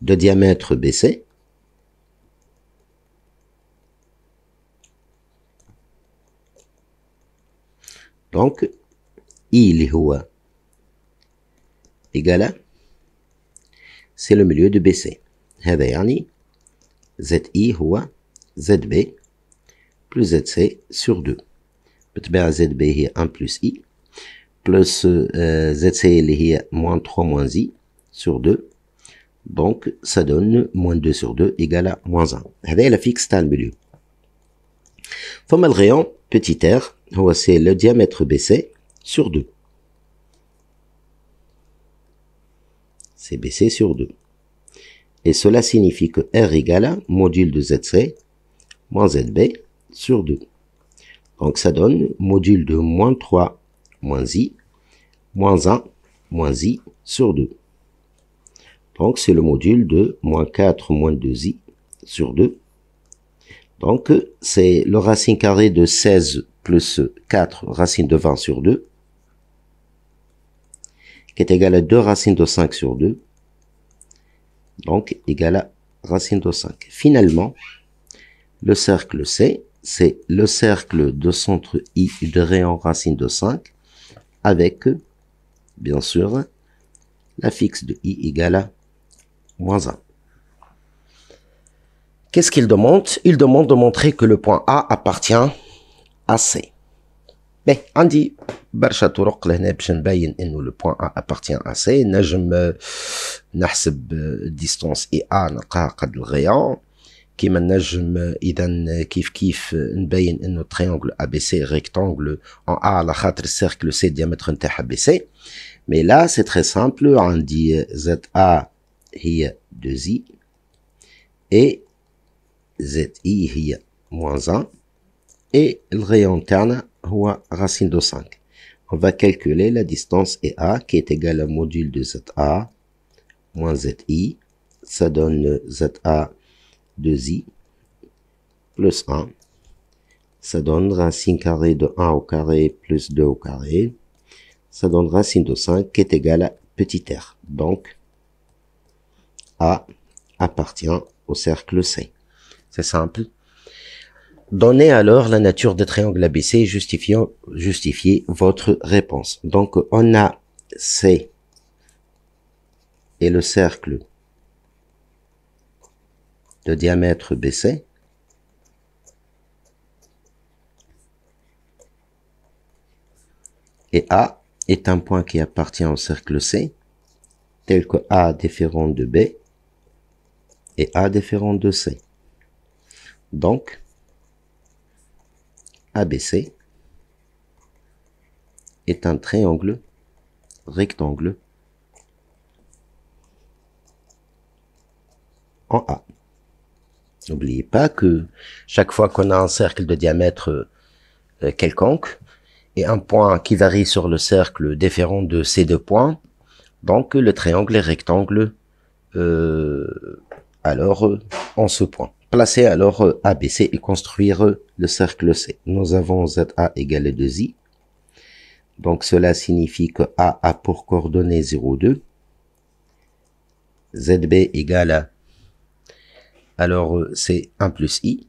A: de diamètre BC. Donc, I il est égal à c'est le milieu de BC. هذا ZI هو ZB plus ZC sur 2. Peut-être ZB est 1 plus I plus ZC اللي هي moins 3 moins I sur 2 donc ça donne moins 2 sur 2 égale à moins 1 C'est la fixe تاع milieu le rayon petit r c'est le diamètre BC sur 2 c'est BC sur 2 et cela signifie que R égale à module de ZC moins ZB sur 2. Donc ça donne module de moins 3 moins i moins 1 moins i sur 2. Donc, c'est le module de moins 4 moins 2i sur 2. Donc, c'est le racine carré de 16 plus 4 racine de 20 sur 2, qui est égal à 2 racines de 5 sur 2, donc égal à racine de 5. Finalement, le cercle C, c'est le cercle de centre I de rayon racine de 5, avec, bien sûr, la fixe de I égale à Qu'est-ce qu'il demande Il demande de montrer que le point A appartient à C. Ben, on dit برشا طرق لهنا باش نبين انه le point A appartient à C, on peut calculer la distance IA, on la trouve égale au rayon, comme on peut, إذن كيف كيف نبين que le triangle ABC rectangle en A à la خاطر cercle C diamètre nta' ABC mais là c'est très simple, on dit ZA 2i et zi هي moins 1 et le rayon interne racine de 5 on va calculer la distance EA qui est égale à module de ZA moins ZI ça donne ZA 2i plus 1 ça donne racine carrée de 1 au carré plus 2 au carré ça donne racine de 5 qui est égale à petit r donc a appartient au cercle C. C'est simple. Donnez alors la nature des triangles ABC et justifiez, justifiez votre réponse. Donc, on a C et le cercle de diamètre BC. Et A est un point qui appartient au cercle C, tel que A différent de B et A différent de C. Donc, ABC est un triangle rectangle en A. N'oubliez pas que chaque fois qu'on a un cercle de diamètre euh, quelconque et un point qui varie sur le cercle différent de ces deux points, donc le triangle est rectangle euh, alors euh, en ce point. Placer alors euh, ABC et construire euh, le cercle C. Nous avons ZA égale 2I. Donc cela signifie que A a pour 0, 2. ZB égale à... Alors c'est 1 plus I.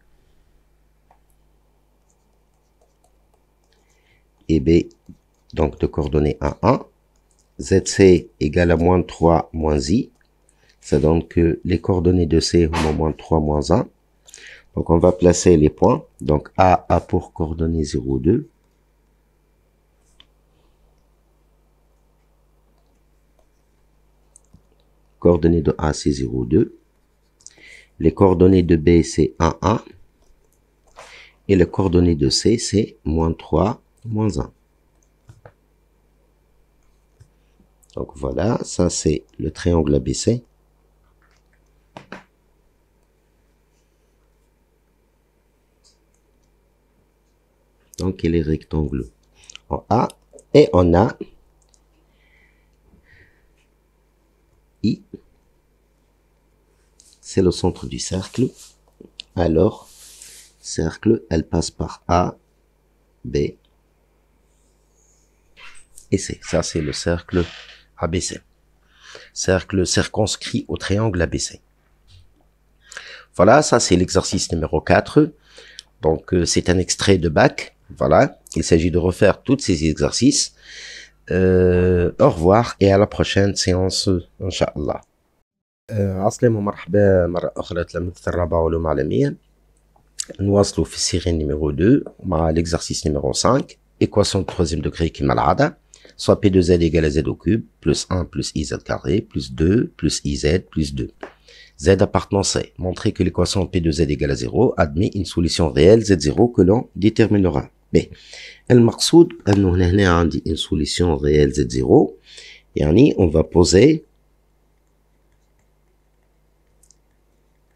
A: Et B, donc de coordonnées 1, 1. ZC égale à moins 3 moins I. C'est donc les coordonnées de C au moins 3 moins 1. Donc on va placer les points. Donc A a pour coordonnées 0, 2. Coordonnées de A c'est 0, 2. Les coordonnées de B c'est 1, 1. Et les coordonnées de C c'est moins 3, moins 1. Donc voilà, ça c'est le triangle ABC. Donc, il est rectangle en A. Et on a I. C'est le centre du cercle. Alors, cercle, elle passe par A, B et C. Ça, c'est le cercle ABC. Cercle circonscrit au triangle ABC. Voilà, ça c'est l'exercice numéro 4. Donc euh, c'est un extrait de bac. Voilà, il s'agit de refaire tous ces exercices. Euh, au revoir et à la prochaine séance, Inch'Allah. عسلامة ومرحبا مرة أخرى تلامذة الرابعة علوم عالمية في نيميرو 2 مع l'exercice numéro 5 équation de troisième degré est malade, soit P2Z égale à Z au cube plus 1 plus IZ carré plus 2 plus IZ plus 2 Z appartenant C. Montrer que l'équation P de Z égale à 0 admet une solution réelle Z0 que l'on déterminera. B. elle euh, nous هنا عندي une solution réelle Z0 Et on va poser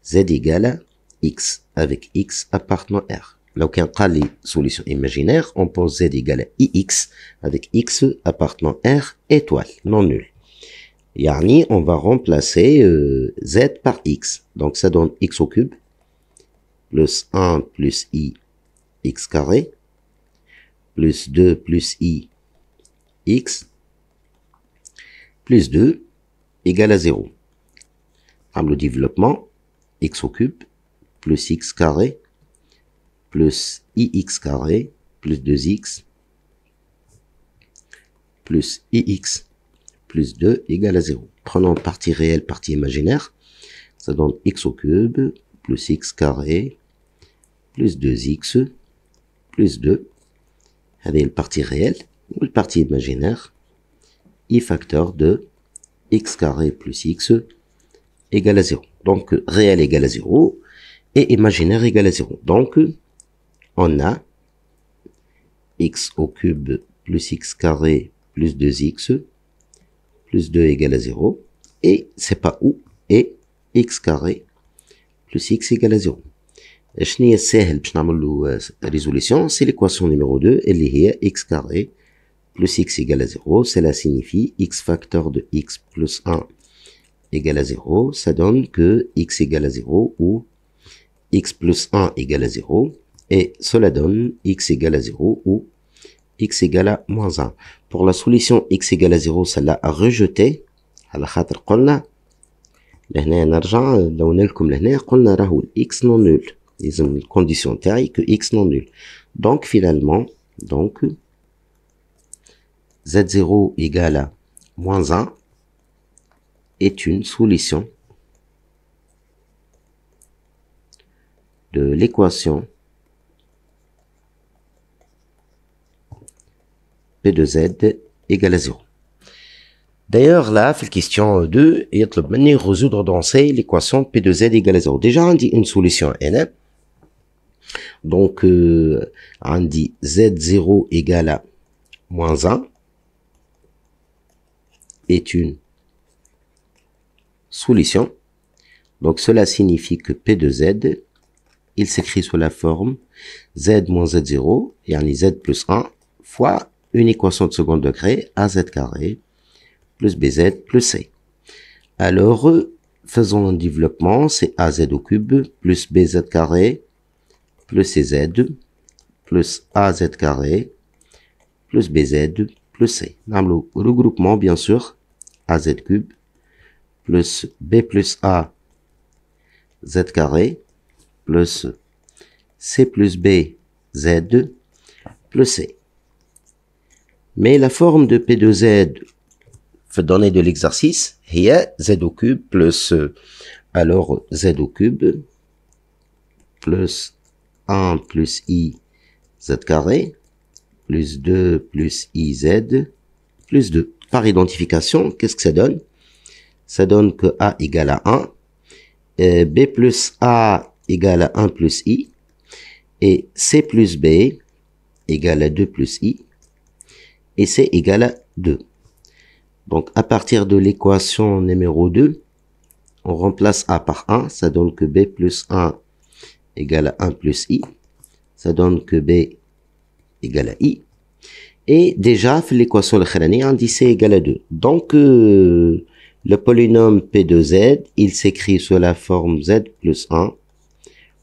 A: Z égale à X avec X appartenant R. لو كان a لي solution imaginaire on pose Z égale à IX avec X appartenant R étoile non nulle. Yarni, on va remplacer euh, z par x. Donc, ça donne x au cube, plus 1 plus i, x carré, plus 2 plus i, x, plus 2, égale à 0. Par le développement, x au cube, plus x carré, plus X carré, plus 2x, plus X plus 2 égale à 0. Prenons partie réelle, partie imaginaire. Ça donne x au cube plus x carré plus 2x plus 2. Avec la partie réelle ou la partie imaginaire. i facteur de x carré plus x égale à 0. Donc réel égale à 0 et imaginaire égale à 0. Donc on a x au cube plus x carré plus 2x plus 2 égale à 0, et c'est pas où, et x carré plus x égale à 0. شنو هي الساهل باش résolution, c'est l'équation 2 est est x carré plus x égale à 0 cela signifie x facteur de x plus 1 égale à 0 ça donne que x égale à 0 ou x plus 1 égale à 0 et cela donne x égale à 0 ou x égale à moins 1. Pour la solution x égale à 0, celle-là a rejeté. على on a لهنا on a لكم لهنا قلنا راهو الاكس نون نول لازم الكونديسيون تاعي كو اكس نون نول دونك فينالمون دونك z0 égale à moins 1 est une solution de l'équation de Z égale à 0. D'ailleurs, là, la question 2, manière de résoudre dans l'équation P de Z égale à 0. Déjà, on dit une solution n. Donc, euh, on dit Z0 égale à moins 1 est une solution. Donc, cela signifie que P de Z, il s'écrit sous la forme Z moins Z0, et on dit Z plus 1 fois une équation de second degré, az carré, plus bz, plus c. Alors, faisons un développement, c'est az au cube, plus bz carré, plus cz, plus az carré, plus bz, plus c. Dans le regroupement, bien sûr, az cube, plus b plus a, z carré, plus c plus b, z, plus c. Mais la forme de P2Z va donner de l'exercice, il y a Z au cube plus, euh, alors Z au cube plus 1 plus I Z carré plus 2 plus I Z plus 2. Par identification, qu'est-ce que ça donne Ça donne que A égale à 1, euh, B plus A égale à 1 plus I, et C plus B égale à 2 plus I, et c'est égal à 2. Donc à partir de l'équation numéro 2, on remplace A par 1, ça donne que B plus 1 égale à 1 plus I, ça donne que B égale à I. Et déjà, l'équation de on dit C égale à 2. Donc, euh, le polynôme P de Z, il s'écrit sous la forme Z plus 1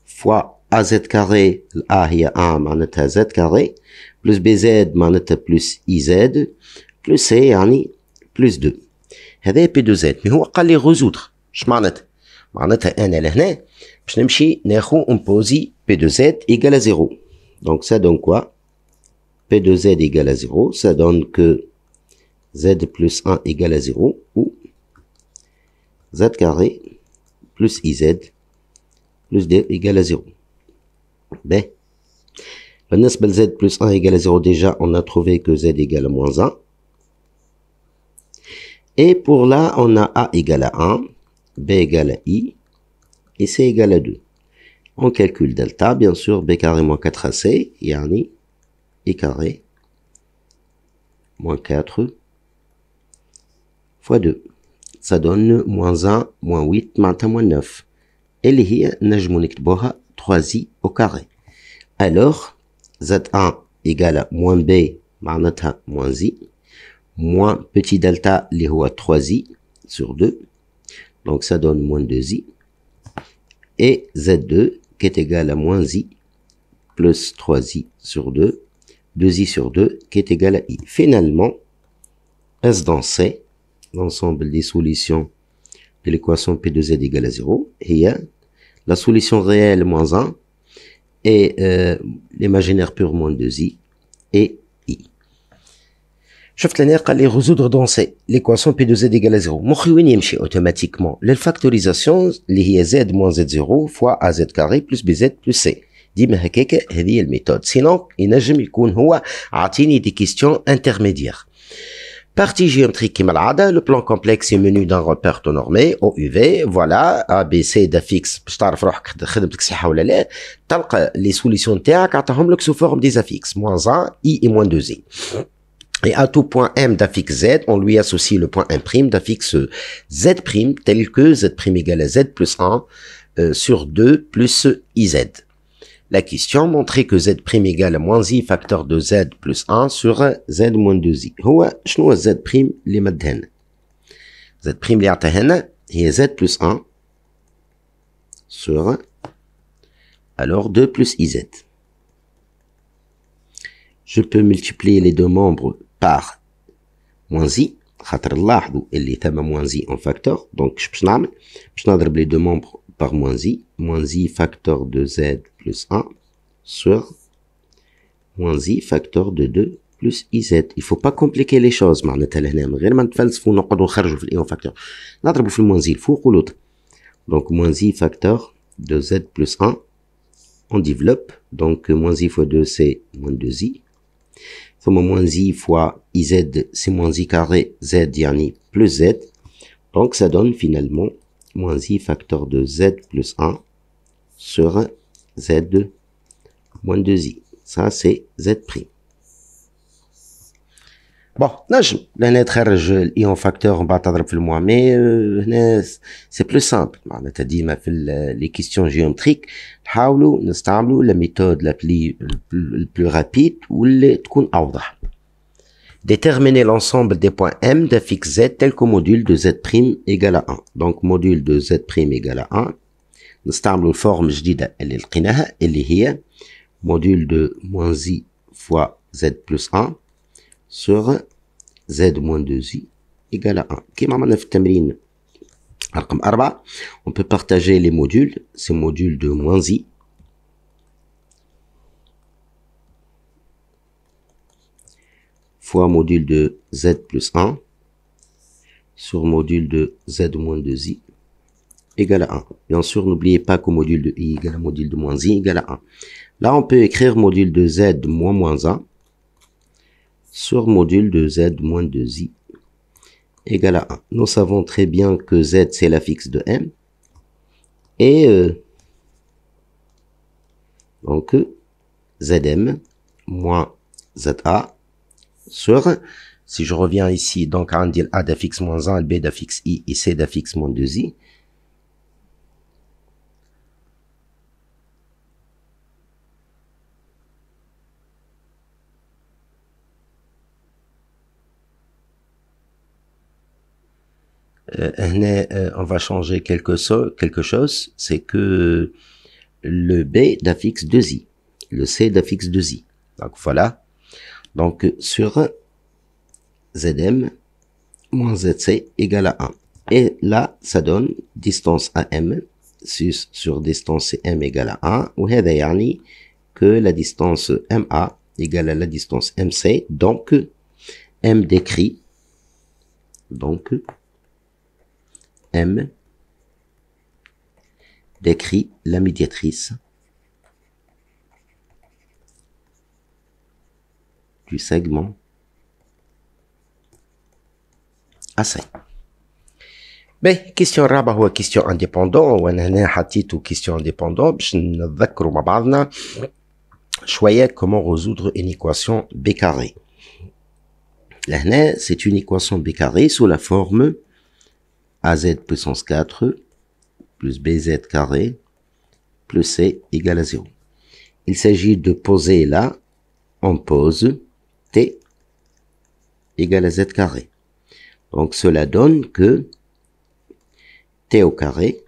A: fois az carré a هي a معناتها z carré plus bz معناتها plus iz plus c يعني plus 2 هذا p 2 z مي هو قال لي résoudre. اش معناتها معناتها انا لهنا باش نمشي ناخو اون بوزي بي 2 z égale à 0 Donc ça donne quoi p 2 z égale à 0 ça donne que z plus 1 égale à 0 ou z carré plus iz plus d égale à 0. B. plus 1 égale déjà, on a trouvé que z égale à moins 1. Et pour là, on a a égale à 1, b égale à i, et c égale à 2. On calcule delta, bien sûr, b carré moins 4ac, yani i carré moins 4 fois 2. Ça donne moins 1, moins 8, maintenant moins 9. هي نجم نكتبوها 3i au carré. Alors, Z1 égale à moins B, marnata moins i, moins petit delta, les 3i sur 2. Donc ça donne moins 2i. Et Z2 qui est égal à moins i plus 3i sur 2, 2i sur 2 qui est égal à i. Finalement, S dans C, l'ensemble des solutions de l'équation P2Z égale à 0, et il y a la solution réelle moins 1 et euh, l'imaginaire pur moins 2i et i. Je vais les résoudre dans l'équation P2Z égale à 0. Mon automatiquement. La factorisation, li est Z moins Z0 fois AZ carré plus BZ plus C. sinon Sinon, هذه الميثود سينو ينجم يكون هو des questions intermédiaires. Partie géométrique comme malade, le plan complexe est menu d'un repère tout normé, OUV, voilà, ABC B, C, d'affix, باش que روحك ou صحة ولا لا، تلقى les solutions تاعك عطاهم لك moins 1, I et moins 2 I. Et à tout point M d'affixe Z, on lui associe le point M' d'affixe Z' tel que Z' égale à Z plus 1 euh, sur 2 plus IZ la question, montrait que z' égale à moins i facteur de z plus 1 sur z moins 2i. شنو z' اللي est z' اللي هنا z plus 1 sur alors 2 plus iz. Je peux multiplier les deux membres par moins i. خاطر نلاحظوا que c'est moins i en facteur. Donc, je peux نعمل les deux membres par moins i, moins i facteur de z plus 1 sur moins i facteur de 2 plus iz. Il يفو faut pas compliquer les choses لهنا من غير ما نتفلسفوا facteur de z plus 1 on développe donc moins i fois 2 c'est moins 2i ثم moins i fois iz c'est moins i carré z يعني plus z donc ça donne finalement moins i facteur de z plus 1 sur z moins 2i. Ça, c'est z prime. Bon, là, je vais mettre je, i en facteur en plus de moins, mais euh, c'est plus simple. On a dit, les questions géométriques, nous avons la méthode la plus, plus rapide ou la plus Déterminer l'ensemble des points M de fixe Z tel que module de Z' égale à 1. Donc, module de Z' égale à 1. Nous نستعملوا forme le اللي elle est هي module de moins i fois z plus 1 sur z moins 2i égale à 1 Qui m'a 4 on peut partager les modules ces module de moins i fois module de z plus 1 sur module de z moins 2i égale à 1. Bien sûr, n'oubliez pas que module de i égale à module de moins i égale à 1. Là, on peut écrire module de z moins moins 1 sur module de z moins 2i égale à 1. Nous savons très bien que z, c'est la fixe de m. Et euh, donc, zm moins za sur, si je reviens ici, donc on dit A d'affix moins 1, B d'affixe I et C d'affixe moins 2I. Euh, euh, on va changer quelque, quelque chose, c'est que le B d'affixe 2i, le C d'affixe 2i. Donc voilà, donc, sur ZM moins ZC égale à 1. Et là, ça donne distance AM sur distance M égale à 1. Ou voyez d'ailleurs que la distance MA égale à la distance MC. Donc, M décrit, donc, M décrit la médiatrice du segment A5. Mais question raba ou question indépendant ou un hatit ou question indépendant, je vais comment résoudre une équation b carré. c'est une équation b carré sous la forme az puissance 4 plus bz carré plus c égale à 0. Il s'agit de poser là, on pose, t égale à z carré. Donc cela donne que t au carré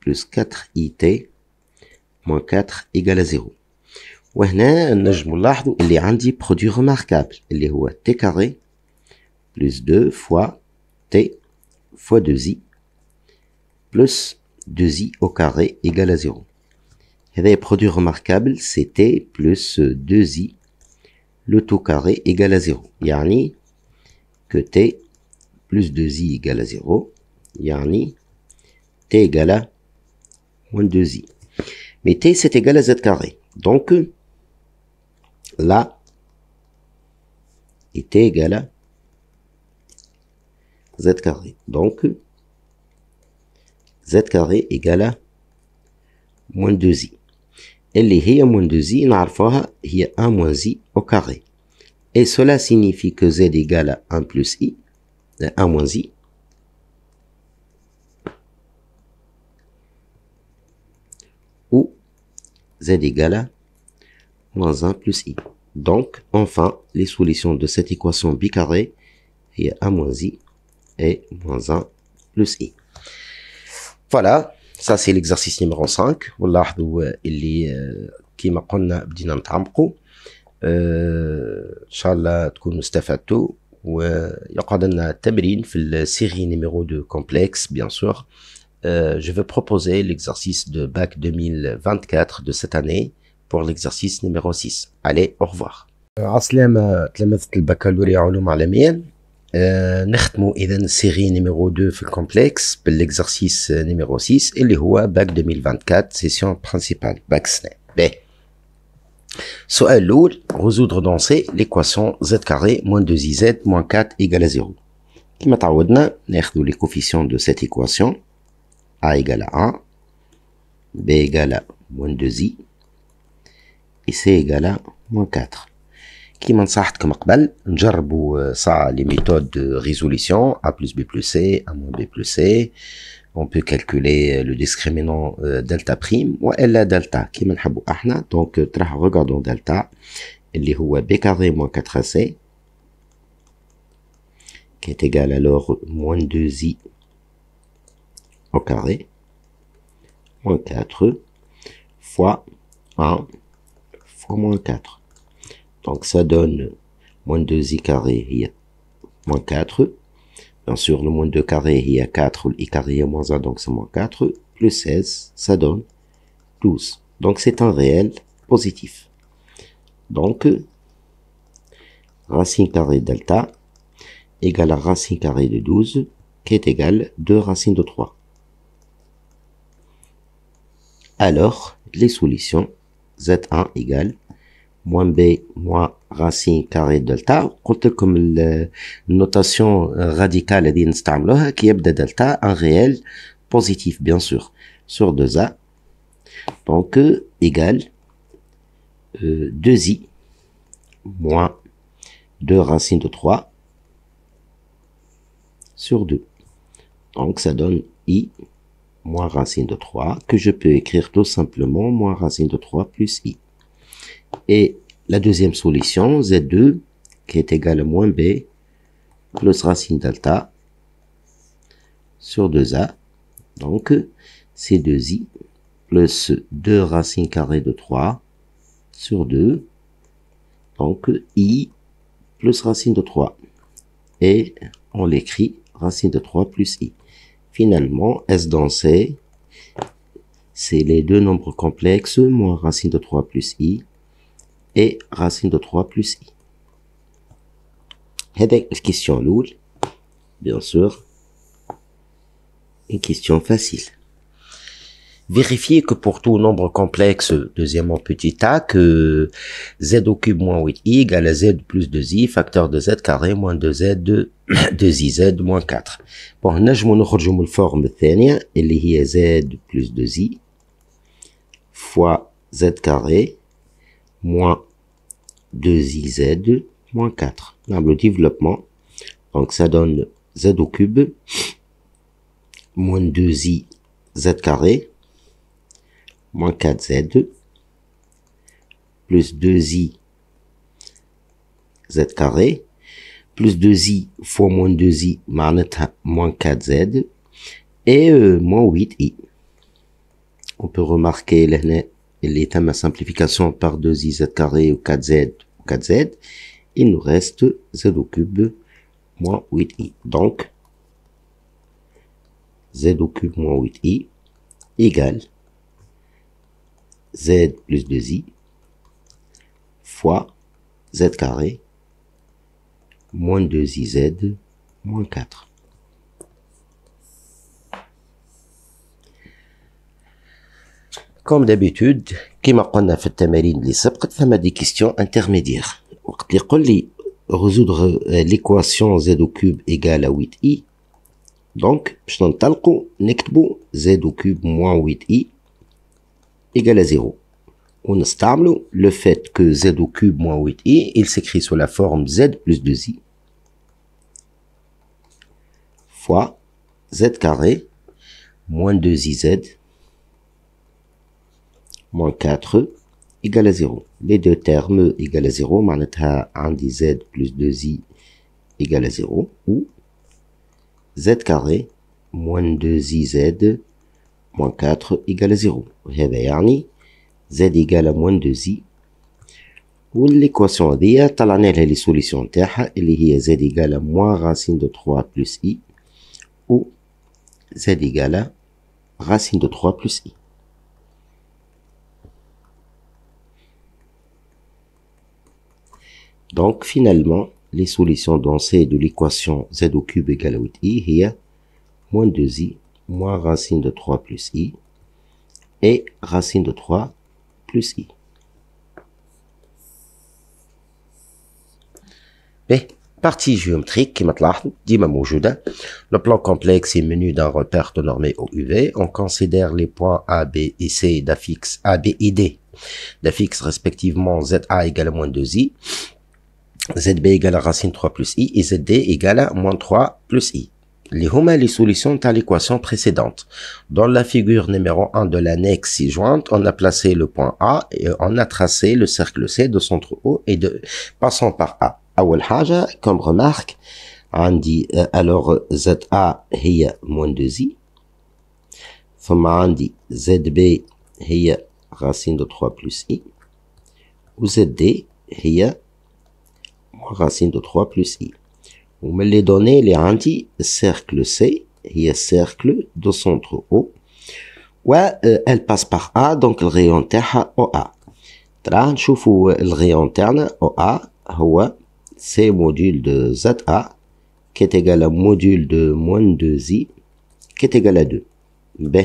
A: plus 4it moins 4 égale à 0. وهنا نجم نلاحظ اللي عندي remarquable. Il اللي هو t carré plus 2 fois t fois 2i plus 2i au carré égale à 0. هذا produit remarquable c'est t plus 2i le taux carré égale à 0. Yarni que t plus 2i égale à 0. Yarni, t égale à moins 2i. Mais t c'est égal à z carré. Donc là, et t égale à z carré. Donc z carré égale à moins 2i. اللي هي moins 2 1 moins i au carré et cela signifie que z égale à 1 plus i 1 moins i ou z égale à moins 1 plus i donc enfin les solutions de cette équation bicarrée il y a 1 moins i et moins 1 plus i voilà سا سي ليكزارسيس نيميرو 5 ونلاحظوا اللي كيما قلنا بدينا نتعمقوا ان شاء الله تكونوا استفدتوا ويقعد لنا تمرين في السيري نيميرو دو كومبلكس بيان سور je vais proposer l'exercice de bac 2024 de cette année pour l'exercice numéro 6. Allez, au revoir. عسلامة تلمذت البكالوريا علوم عالميا Nertmo euh, évent série numéro 2 complexe, l'exercice euh, numéro 6 et les bac 2024 session principale. Bac slap. B. Soit à l'eau, résoudre dans l'équation z carré 2 iz 4 égale à 0. Et maintenant, on a les coefficients de cette équation. A égale à 1, B égale à moins 2i et C égale à moins 4. Comme نصحتكم قبل نجربوا les méthodes de résolution. A plus B plus C A moins B plus C on peut calculer euh, le discriminant euh, delta prime delta la delta. نحبوا Donc, donc euh, regardons delta. اللي est B carré moins 4AC qui est égal alors moins 2i au carré moins 4 fois 1 fois moins 4 donc ça donne moins 2i carré, il y a moins 4. Bien sûr, le moins 2 carré, il y a 4, i carré, il y a moins 1, donc c'est moins 4. Plus 16, ça donne 12. Donc c'est un réel positif. Donc, racine carré delta égale à racine carré de 12 qui est égale 2 racine de 3. Alors, les solutions Z1 égale moins B, moins racine carré delta. Compte comme la notation radicale qui est de delta, un réel positif, bien sûr, sur 2A. Donc, égale euh, 2i moins 2 racine de 3 sur 2. Donc, ça donne i moins racine de 3, que je peux écrire tout simplement moins racine de 3 plus i. Et la deuxième solution, Z2, qui est égal à moins B, plus racine delta sur 2A. Donc, c'est 2i plus 2 racine carrée de 3 sur 2. Donc, i plus racine de 3. Et on l'écrit racine de 3 plus i. Finalement, S dans C, c'est les deux nombres complexes moins racine de 3 plus i et racine de 3 plus i une question lourde bien sûr une question facile Vérifiez que pour tout nombre complexe, deuxièmement petit a, que z au cube moins 8i égale à z plus 2i, facteur de z carré moins 2z 2iz [coughs] moins 4. Bon, on forme de forme est z plus 2i fois z carré moins 2iz moins 4 dans le développement. Donc ça donne z au cube moins 2 iz carré moins 4z plus 2i z carré plus 2i fois moins 2i moins 4z et euh, moins 8i. On peut remarquer net. Et est à ma simplification par 2iz carré ou 4z ou 4z. Il nous reste z au cube moins 8i. Donc, z au cube moins 8i égale z plus 2i fois z carré moins 2iz moins 4. كوم دابيتود كيما قلنا في التمارين اللي سبقت ثما دي كيستيون انترميديير وقت اللي قل لي ريزودغ ليكواسيون زادو كوب ايكال 8 اي دونك باش ننطلقوا نكتبوا au كوب moins 8 égale à 0 le fait que z au cube moins 8 i il s'écrit sous la forme z plus 2i fois z carré moins 2iz moins 4 égale à 0. Les deux termes égale à 0, معناتها عندي z plus 2i égale à 0 ou z carré moins 2iz moins 4 égale à 0 وهذا يعني z égale à moins 2i Ou l'équation طلعنا les solutions سوليسيون تاعها اللي هي z égale à moins racine de 3 plus i ou z égale à racine de 3 plus i Donc finalement, les solutions dansées de l'équation z au cube égale à 8i hier, moins 2i moins racine de 3 plus i et racine de 3 plus i. Mais partie géométrique, le plan complexe est menu d'un repère de normé au UV. On considère les points A, B et C d'affixe A, B et D, d'affixe respectivement ZA égale à moins 2i ZB égale à racine 3 plus i et ZD égale à moins 3 plus i. Les humains, les solutions à l'équation précédente. Dans la figure numéro 1 de l'annexe si jointe, on a placé le point A et on a tracé le cercle C de centre O et de passant par A. أول Haja, comme remarque on dit euh, alors ZA هي moins 2i On dit ZB هي racine de 3 plus i Ou ZD هي racine de 3 plus i. On les données les anti cercle C, il y a cercle de centre O. Ouais, euh, elle passe par A, donc le rayon تاعها OA. راح le rayon تاعنا OA c'est le module de ZA qui est égal à module de moins 2i qui est égal à 2. b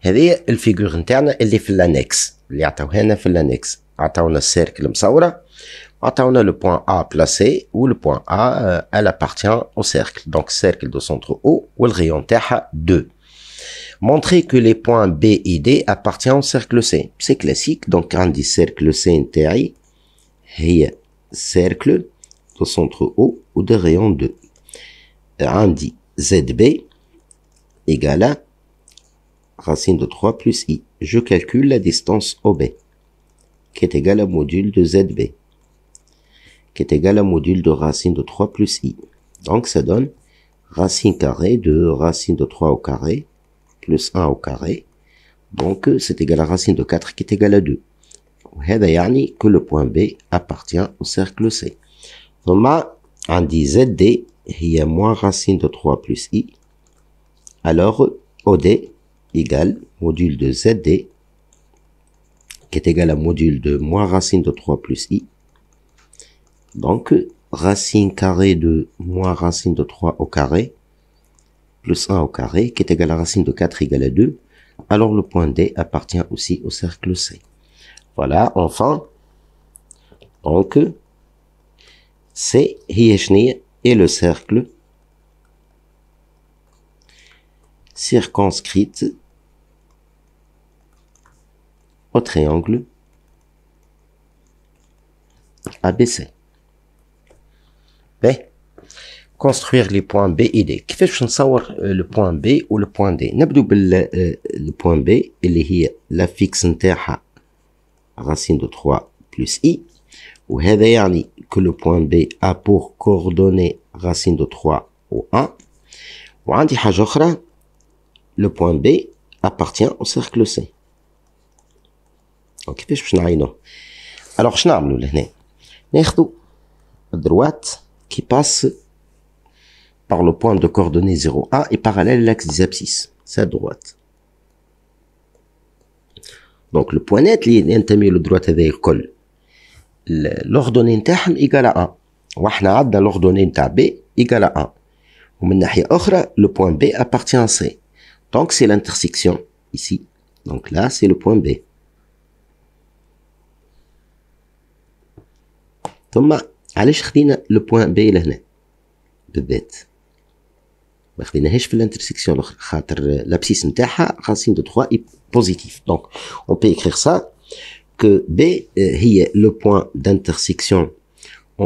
A: هذه figure نتاعنا اللي في l'annexe اللي عطاوها لنا في الانكس عطاونا السيركل مصوره Attends, on a le point A placé, où le point A, euh, elle appartient au cercle. Donc, cercle de centre O, ou le rayon TH 2. Montrer que les points B et D appartiennent au cercle C. C'est classique. Donc, on dit cercle C, intérieur est cercle de centre O, ou de rayon 2. On dit ZB égale à racine de 3 plus i. Je calcule la distance OB, qui est égale au module de ZB qui est égal à module de racine de 3 plus i. Donc ça donne racine carrée de racine de 3 au carré plus 1 au carré. Donc c'est égal à racine de 4 qui est égal à 2. وهذا que le point B appartient au cercle C. On dit ZD il y a moins racine de 3 plus i. Alors OD égale module de ZD qui est égal à module de moins racine de 3 plus i donc, racine carrée de moins racine de 3 au carré, plus 1 au carré, qui est égal à racine de 4 égale à 2, alors le point D appartient aussi au cercle C. Voilà, enfin, donc, C, Hieshni, est le cercle circonscrite au triangle ABC. B construire les points B et D. Qu'est-ce que je le point B ou le point D par euh, le point B, il est la fixe interne racine de 3 plus i. Ou dire que le point B a pour coordonner racine de 3 ou 1. Ou autre chose le point B appartient au cercle C. Qu'est-ce que je Alors, je n'ai pas le droite qui passe par le point de coordonnées 0,1 et parallèle à l'axe des abscisses, c'est droite. Donc le point net, droite le le, L'ordonnée L'ordonnée est égale à 1 واحنا عندنا B est égale à 1 De l'autre côté, le point B appartient à C donc c'est l'intersection ici donc là c'est le point B علاش le point بوان بي لهنا بالذات ما خديناهاش في الانترسيكسيون الاخرى خاطر لابسيس نتاعها دو 3 est positif. Donc, on peut écrire ça que B est euh, le point d'intersection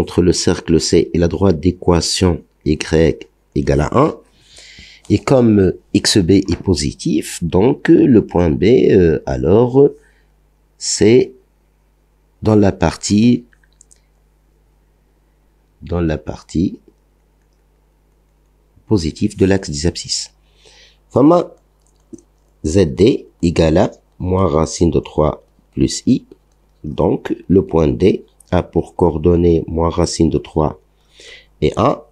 A: entre le cercle C et la droite d'équation y égale à 1. Et comme euh, xb est positif, donc euh, le point B, alors, c'est dans la partie dans la partie positive de l'axe des abscisses. Comment ZD égale à moins racine de 3 plus i. Donc, le point D a pour coordonnées moins racine de 3 et a.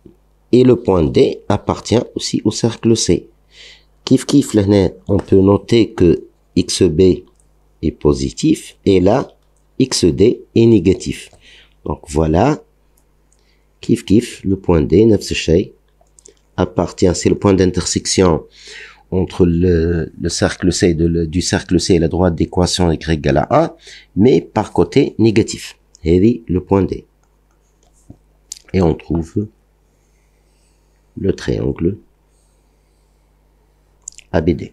A: Et le point D appartient aussi au cercle C. Kif kif, on peut noter que xb est positif et là, xd est négatif. Donc voilà Kif kif, le point D, الشيء appartient c'est le point d'intersection entre le, cercle C du cercle C et la droite d'équation y égale à 1, mais par côté négatif. Et eh le point D. Et on trouve le triangle ABD.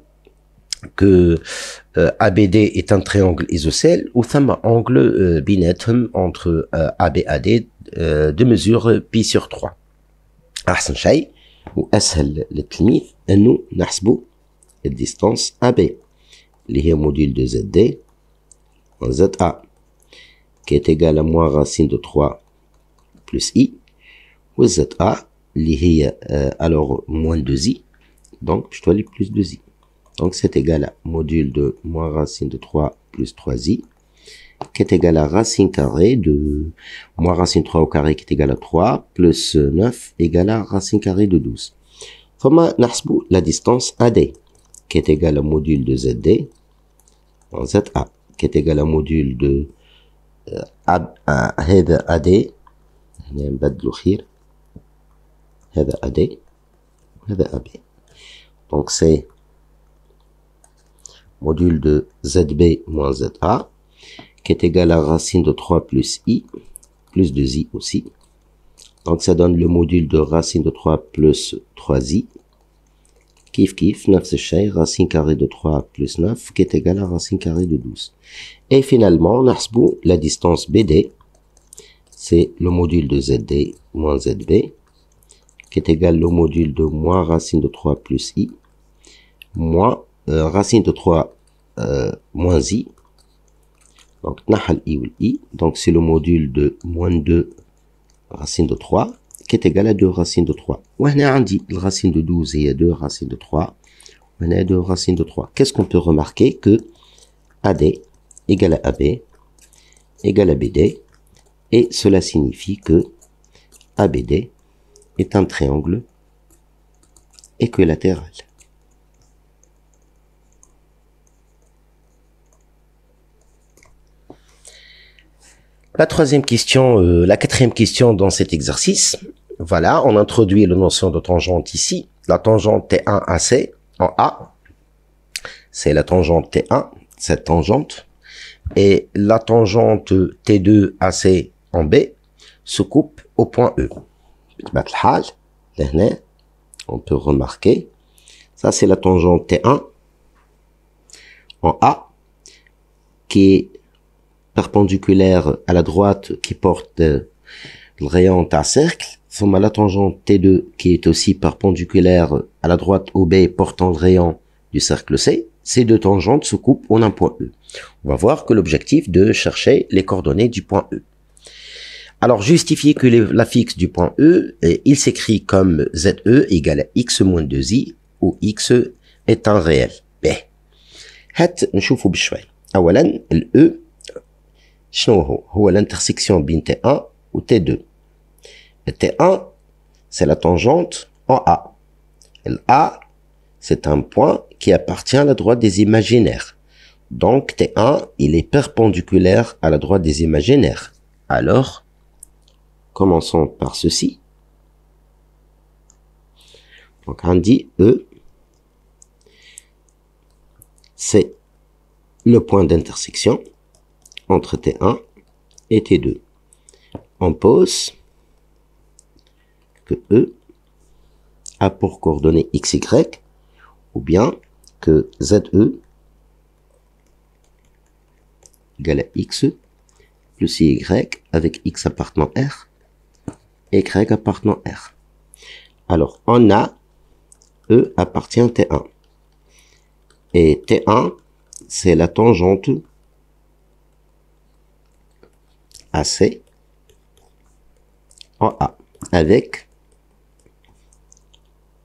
A: que euh, ABD est un triangle isocèle ou un angle euh, entre euh, ABAD euh, de mesure pi sur 3 احسن شيء واسهل للتلميذ انه la distance AB اللي هي موديل دو زد دي زد ZA qui est égal à moins racine de 3 plus i ou ZA اللي هي alors moins 2i donc je dois aller plus 2i donc c'est égal à module de moins racine de 3 plus 3i qui est égal à racine carrée de moins racine 3 au carré qui est égal à 3 plus 9 égal à racine carrée de 12. format' la distance AD qui est égal à module de ZD en ZA qui est égal à module de هذا AD هنا AD AB donc c'est module de zb moins za, qui est égal à racine de 3 plus i, plus 2i aussi. Donc ça donne le module de racine de 3 plus 3i. Kif kif, 9 c'est racine carrée de 3 plus 9, qui est égal à racine carrée de 12. Et finalement, on a la distance BD, c'est le module de ZD moins ZB, qui est égal au module de moins racine de 3 plus i, moins euh, racine de 3 euh, moins i. Donc, i ou i. Donc, c'est le module de moins 2 racine de 3 qui est égal à 2 racine de 3. Ou on dit racine de 12 et 2 racine de 3. On a 2 racine de 3. Qu'est-ce qu'on peut remarquer Que AD égale à AB égale à BD. Et cela signifie que ABD est un triangle équilatéral. La troisième question, euh, la quatrième question dans cet exercice, voilà, on introduit la notion de tangente ici. La tangente T1 AC en A, c'est la tangente T1, cette tangente, et la tangente T2 AC en B se coupe au point E. On peut remarquer, ça c'est la tangente T1 en A qui est perpendiculaire à la droite qui porte euh, le rayon à cercle, à la tangente T2 qui est aussi perpendiculaire à la droite OB portant le rayon du cercle C, ces deux tangentes se coupent en un point E. On va voir que l'objectif de chercher les coordonnées du point E. Alors, justifier que l'affixe la fixe du point E, euh, il s'écrit comme ZE égale à X moins 2I, où X est un réel. B. بشوي. اولا E شنو هو l'intersection بين T1 ou T2 T1 c'est la tangente en A l'A c'est un point qui appartient à la droite des imaginaires donc T1 il est perpendiculaire à la droite des imaginaires alors commençons par ceci donc on dit E c'est le point d'intersection entre T1 et T2. On pose que E a pour coordonnées y ou bien que ZE égale à x plus Y avec X appartenant R et Y appartenant R. Alors, on a E appartient à T1. Et T1, c'est la tangente AC en A avec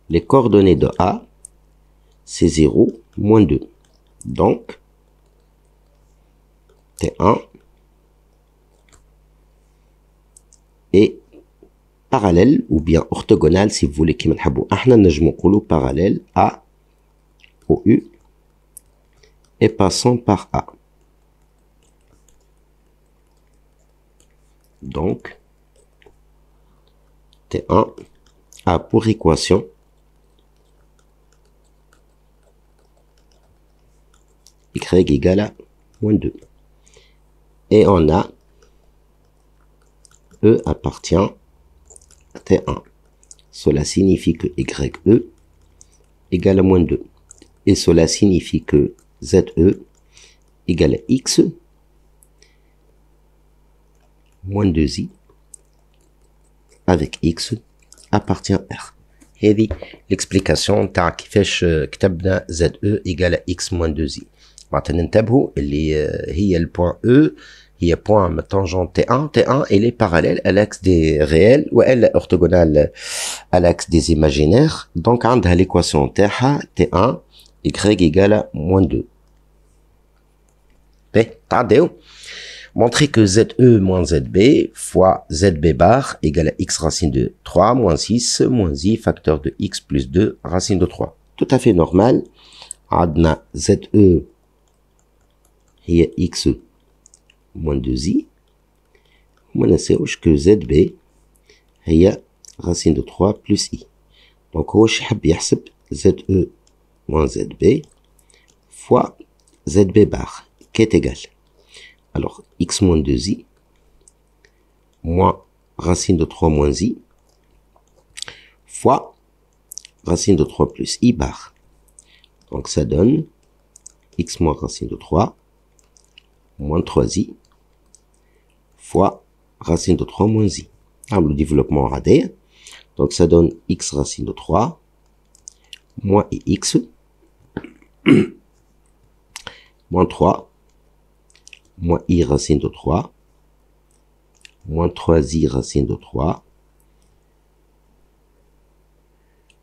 A: les coordonnées de A, c'est 0, moins 2. Donc, T1 est parallèle ou bien orthogonal si vous voulez qui parallèle à OU et passons par A. Donc, T1 a pour équation y égale à moins 2. Et on a E appartient à T1. Cela signifie que YE égale à moins 2. Et cela signifie que ZE égale à X moins 2i avec x appartient à R. Et l'explication de qui fait que ZE égale à x moins 2i. Maintenant, il y a le point E, il le point tangent T1. T1, il est parallèle à l'axe des réels ou elle orthogonale à l'axe des imaginaires. Donc, on a l'équation T1, T1, y égale à moins 2. Mais, attendez montrer que ZE moins ZB fois ZB bar égale à x racine de 3 moins 6 moins i facteur de x plus 2 racine de 3. Tout à fait normal. Adna ZE est x moins 2i وما que ZB et racine de 3 plus i. Donc z e ZE moins ZB fois ZB bar qui est égal alors, x moins 2i, moins racine de 3 moins i, fois racine de 3 plus i bar. Donc ça donne x moins racine de 3 moins 3i fois racine de 3 moins i. Alors ah, le développement radé. Donc ça donne x racine de 3 moins ix [coughs] moins 3 moins i racine de 3, moins 3i racine de 3,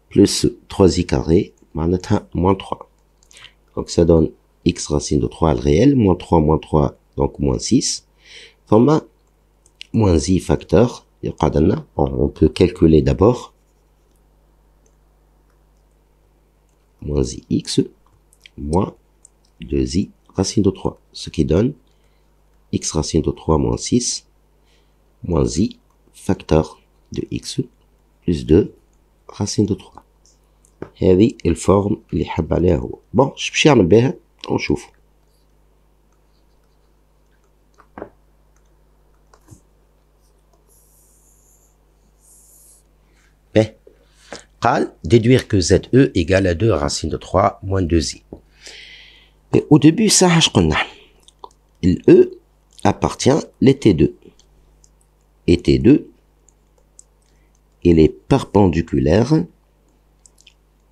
A: plus 3i carré, moins 3. Donc ça donne x racine de 3 le réel, moins 3, moins 3, donc moins 6. Thomas, moins i facteur, on peut calculer d'abord moins i x moins 2i racine de 3, ce qui donne x racine de 3 moins 6 moins i facteur de x plus 2 racine de 3 هذه الفورم اللي حب عليها هو بون باش نعمل بها ونشوف قال déduire que e égale à 2 racine de 3 moins 2i au début ça اش قلنا e appartient les T2. Et T2, il est perpendiculaire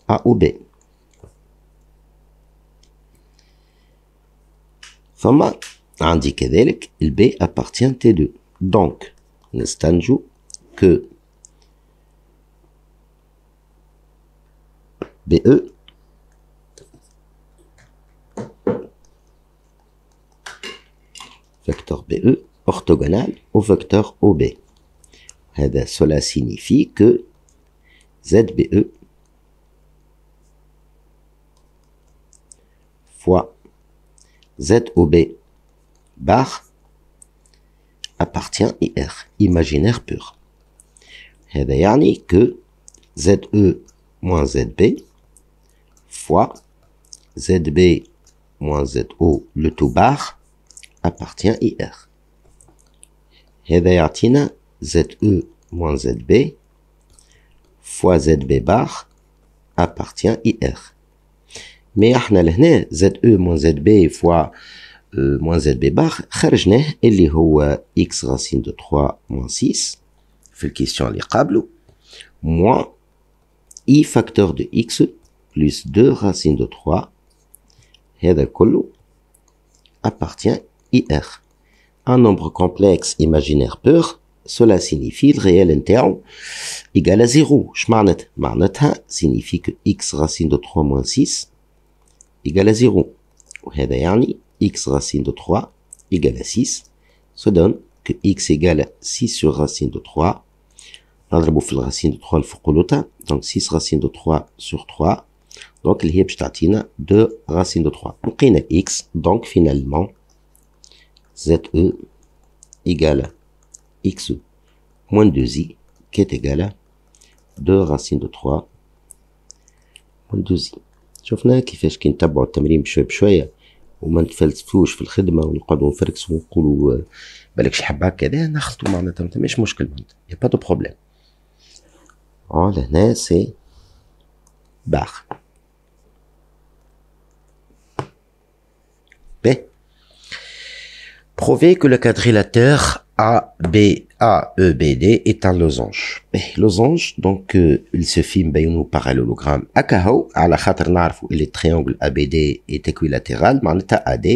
A: à OB. format indiqué كذلك ال B appartient T2 donc نستنتج que BE vecteur BE orthogonal au vecteur OB. Cela signifie que ZBE fois ZOB bar appartient IR, imaginaire pur. et يعني que ZE moins ZB fois ZB moins ZO le tout bar appartient IR. هذا Z ZE moins ZB fois ZB bar appartient IR. nous, احنا Z ZE moins ZB fois euh, moins ZB bar et اللي euh, X racine de 3 moins 6 question question moins I facteur de X plus 2 racine de 3 هذا colo appartient IR. Un nombre complexe imaginaire peur, cela signifie le réel interne égal à 0. Schmarnet, mar signifie que x racine de 3 moins 6 égale à 0. x racine de 3 égale à 6 Ça donne que x égale à 6 sur racine de 3 نضربوا في racine de 3 نفوقوا لوطا Donc 6 racine de 3 sur 3 Donc اللي هي باش 2 racine de 3 a x. Donc finalement, ZE égale X moins 2i qui est égal à 2 racine de 3 moins 2i شوفنا كيفاش كي نتبعوا التمرين بشوية بشوية وما نتفلسفوش في الخدمة ونقعدوا نفركسوا ونقولوا آه، بالك شحب هكذا نخلطوا معناتها ما ثماش مشكل معناتها يا با دو بروبليم على هنا سي باخ prouver que le quadrilatère ABAEBD est un losange. losange, donc, euh, il se filme ben, un parallélogramme. Kaho, à la il le triangle ABD est équilatéral, maneta AD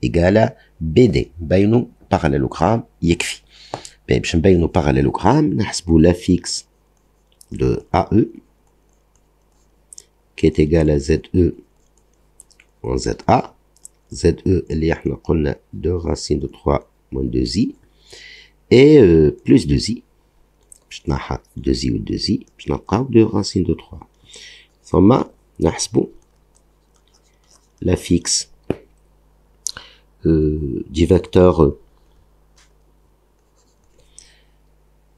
A: égale à BD. Ben, nous parallélogramme, yekfi. باش نبينو parallélogramme, parallélogramme, nous fixe de qui qui e, qui est égal à ZE za ZA ZE اللي احنا 2 racines de 3 moins 2i et euh, plus 2i n'ai pas 2i ou 2i n'ai pas 2 racines de 3 ثم avons la fixe euh, du vecteur euh,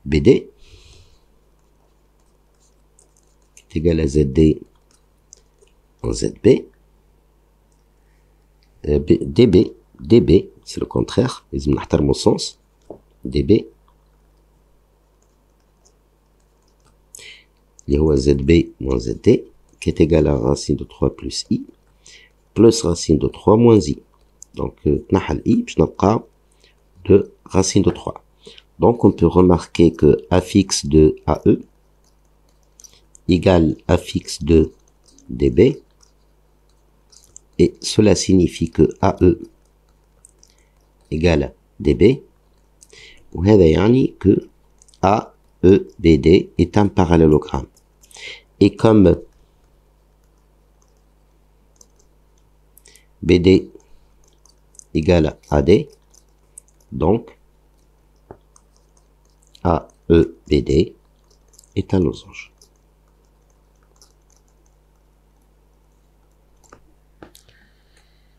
A: BD qui est égal à ZD en ZB DB euh, DB c'est le contraire ils sens DB ZB moins ZD qui est égal à racine de 3 plus I plus racine de 3 moins I donc نحل euh, I de racine de 3 donc on peut remarquer que affixe de AE égale affixe de DB et cela signifie que AE égale DB وهذا يعني que AEBD est un parallélogramme et comme BD égale AD donc AEBD est un losange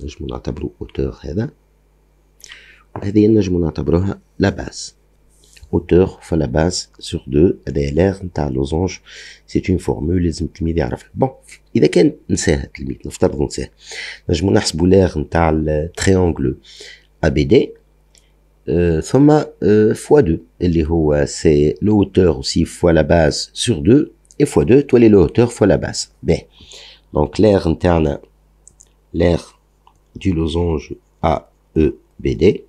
A: نجمو نعتبرو اوتور هذا وهذه نجمو نعتبروها لا باس hauteur fois la base sur 2 هذا لير نتاع لوزونج سي اون فورمول لازم التلميذ يعرفها بون اذا كان نساها التلميذ نفترض نساها نجمو نحسبو لير نتاع التريانغل ا بي دي أه ثم أه فوا 2 اللي هو سي لو هوتور سي فوا لا باز سور 2 اي فوا 2 تولي لو هوتور فوا لا باز باه دونك لير نتاعنا لير du losange AEBD,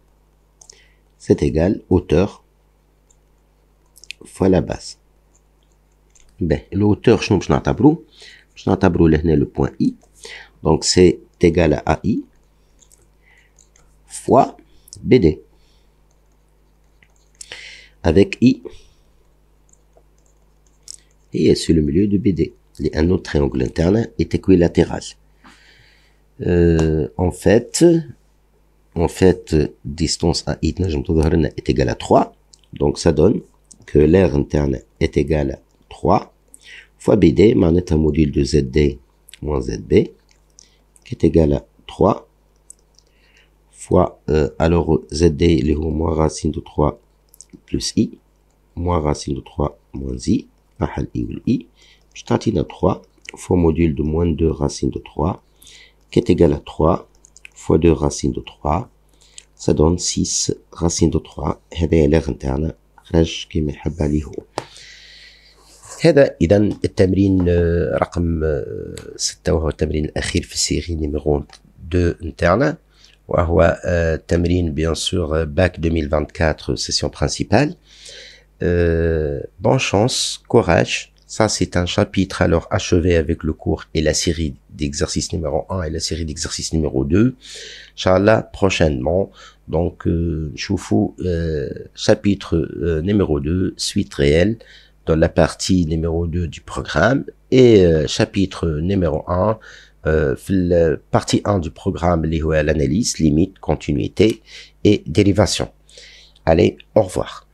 A: c'est égal hauteur fois la base. Ben, l'hauteur, je Je le point I. Donc, c'est égal à AI fois BD. Avec I. Et sur le milieu de BD. un autre triangle interne est équilatéral. Euh, en fait, en fait, distance à est égale à 3. Donc ça donne que l'air interne est égal à 3 fois BD, est un module de ZD moins ZB, qui est égal à 3 fois, euh, alors ZD, il est moins racine de 3 plus I, moins racine de 3 moins I, I ou I, je 3 fois module de moins 2 racine de 3 qui est égal à 3 fois 2 racine de 3 ça donne 6 racine de 3 هذا هي الاغ نتاعنا خرج كيما يحب عليه donc هذا اذا التمرين رقم 6 وهو التمرين الاخير في السيري نيميرو 2 نتاعنا وهو تمرين بيان سور bac 2024 session principale. Bonne chance, courage, ça, c'est un chapitre alors achevé avec le cours et la série d'exercices numéro 1 et la série d'exercices numéro 2. Inch'Allah, prochainement. Donc, euh, euh chapitre euh, numéro 2, suite réelle, dans la partie numéro 2 du programme. Et euh, chapitre numéro 1, euh, partie 1 du programme, l'analyse, limite, continuité et dérivation. Allez, au revoir.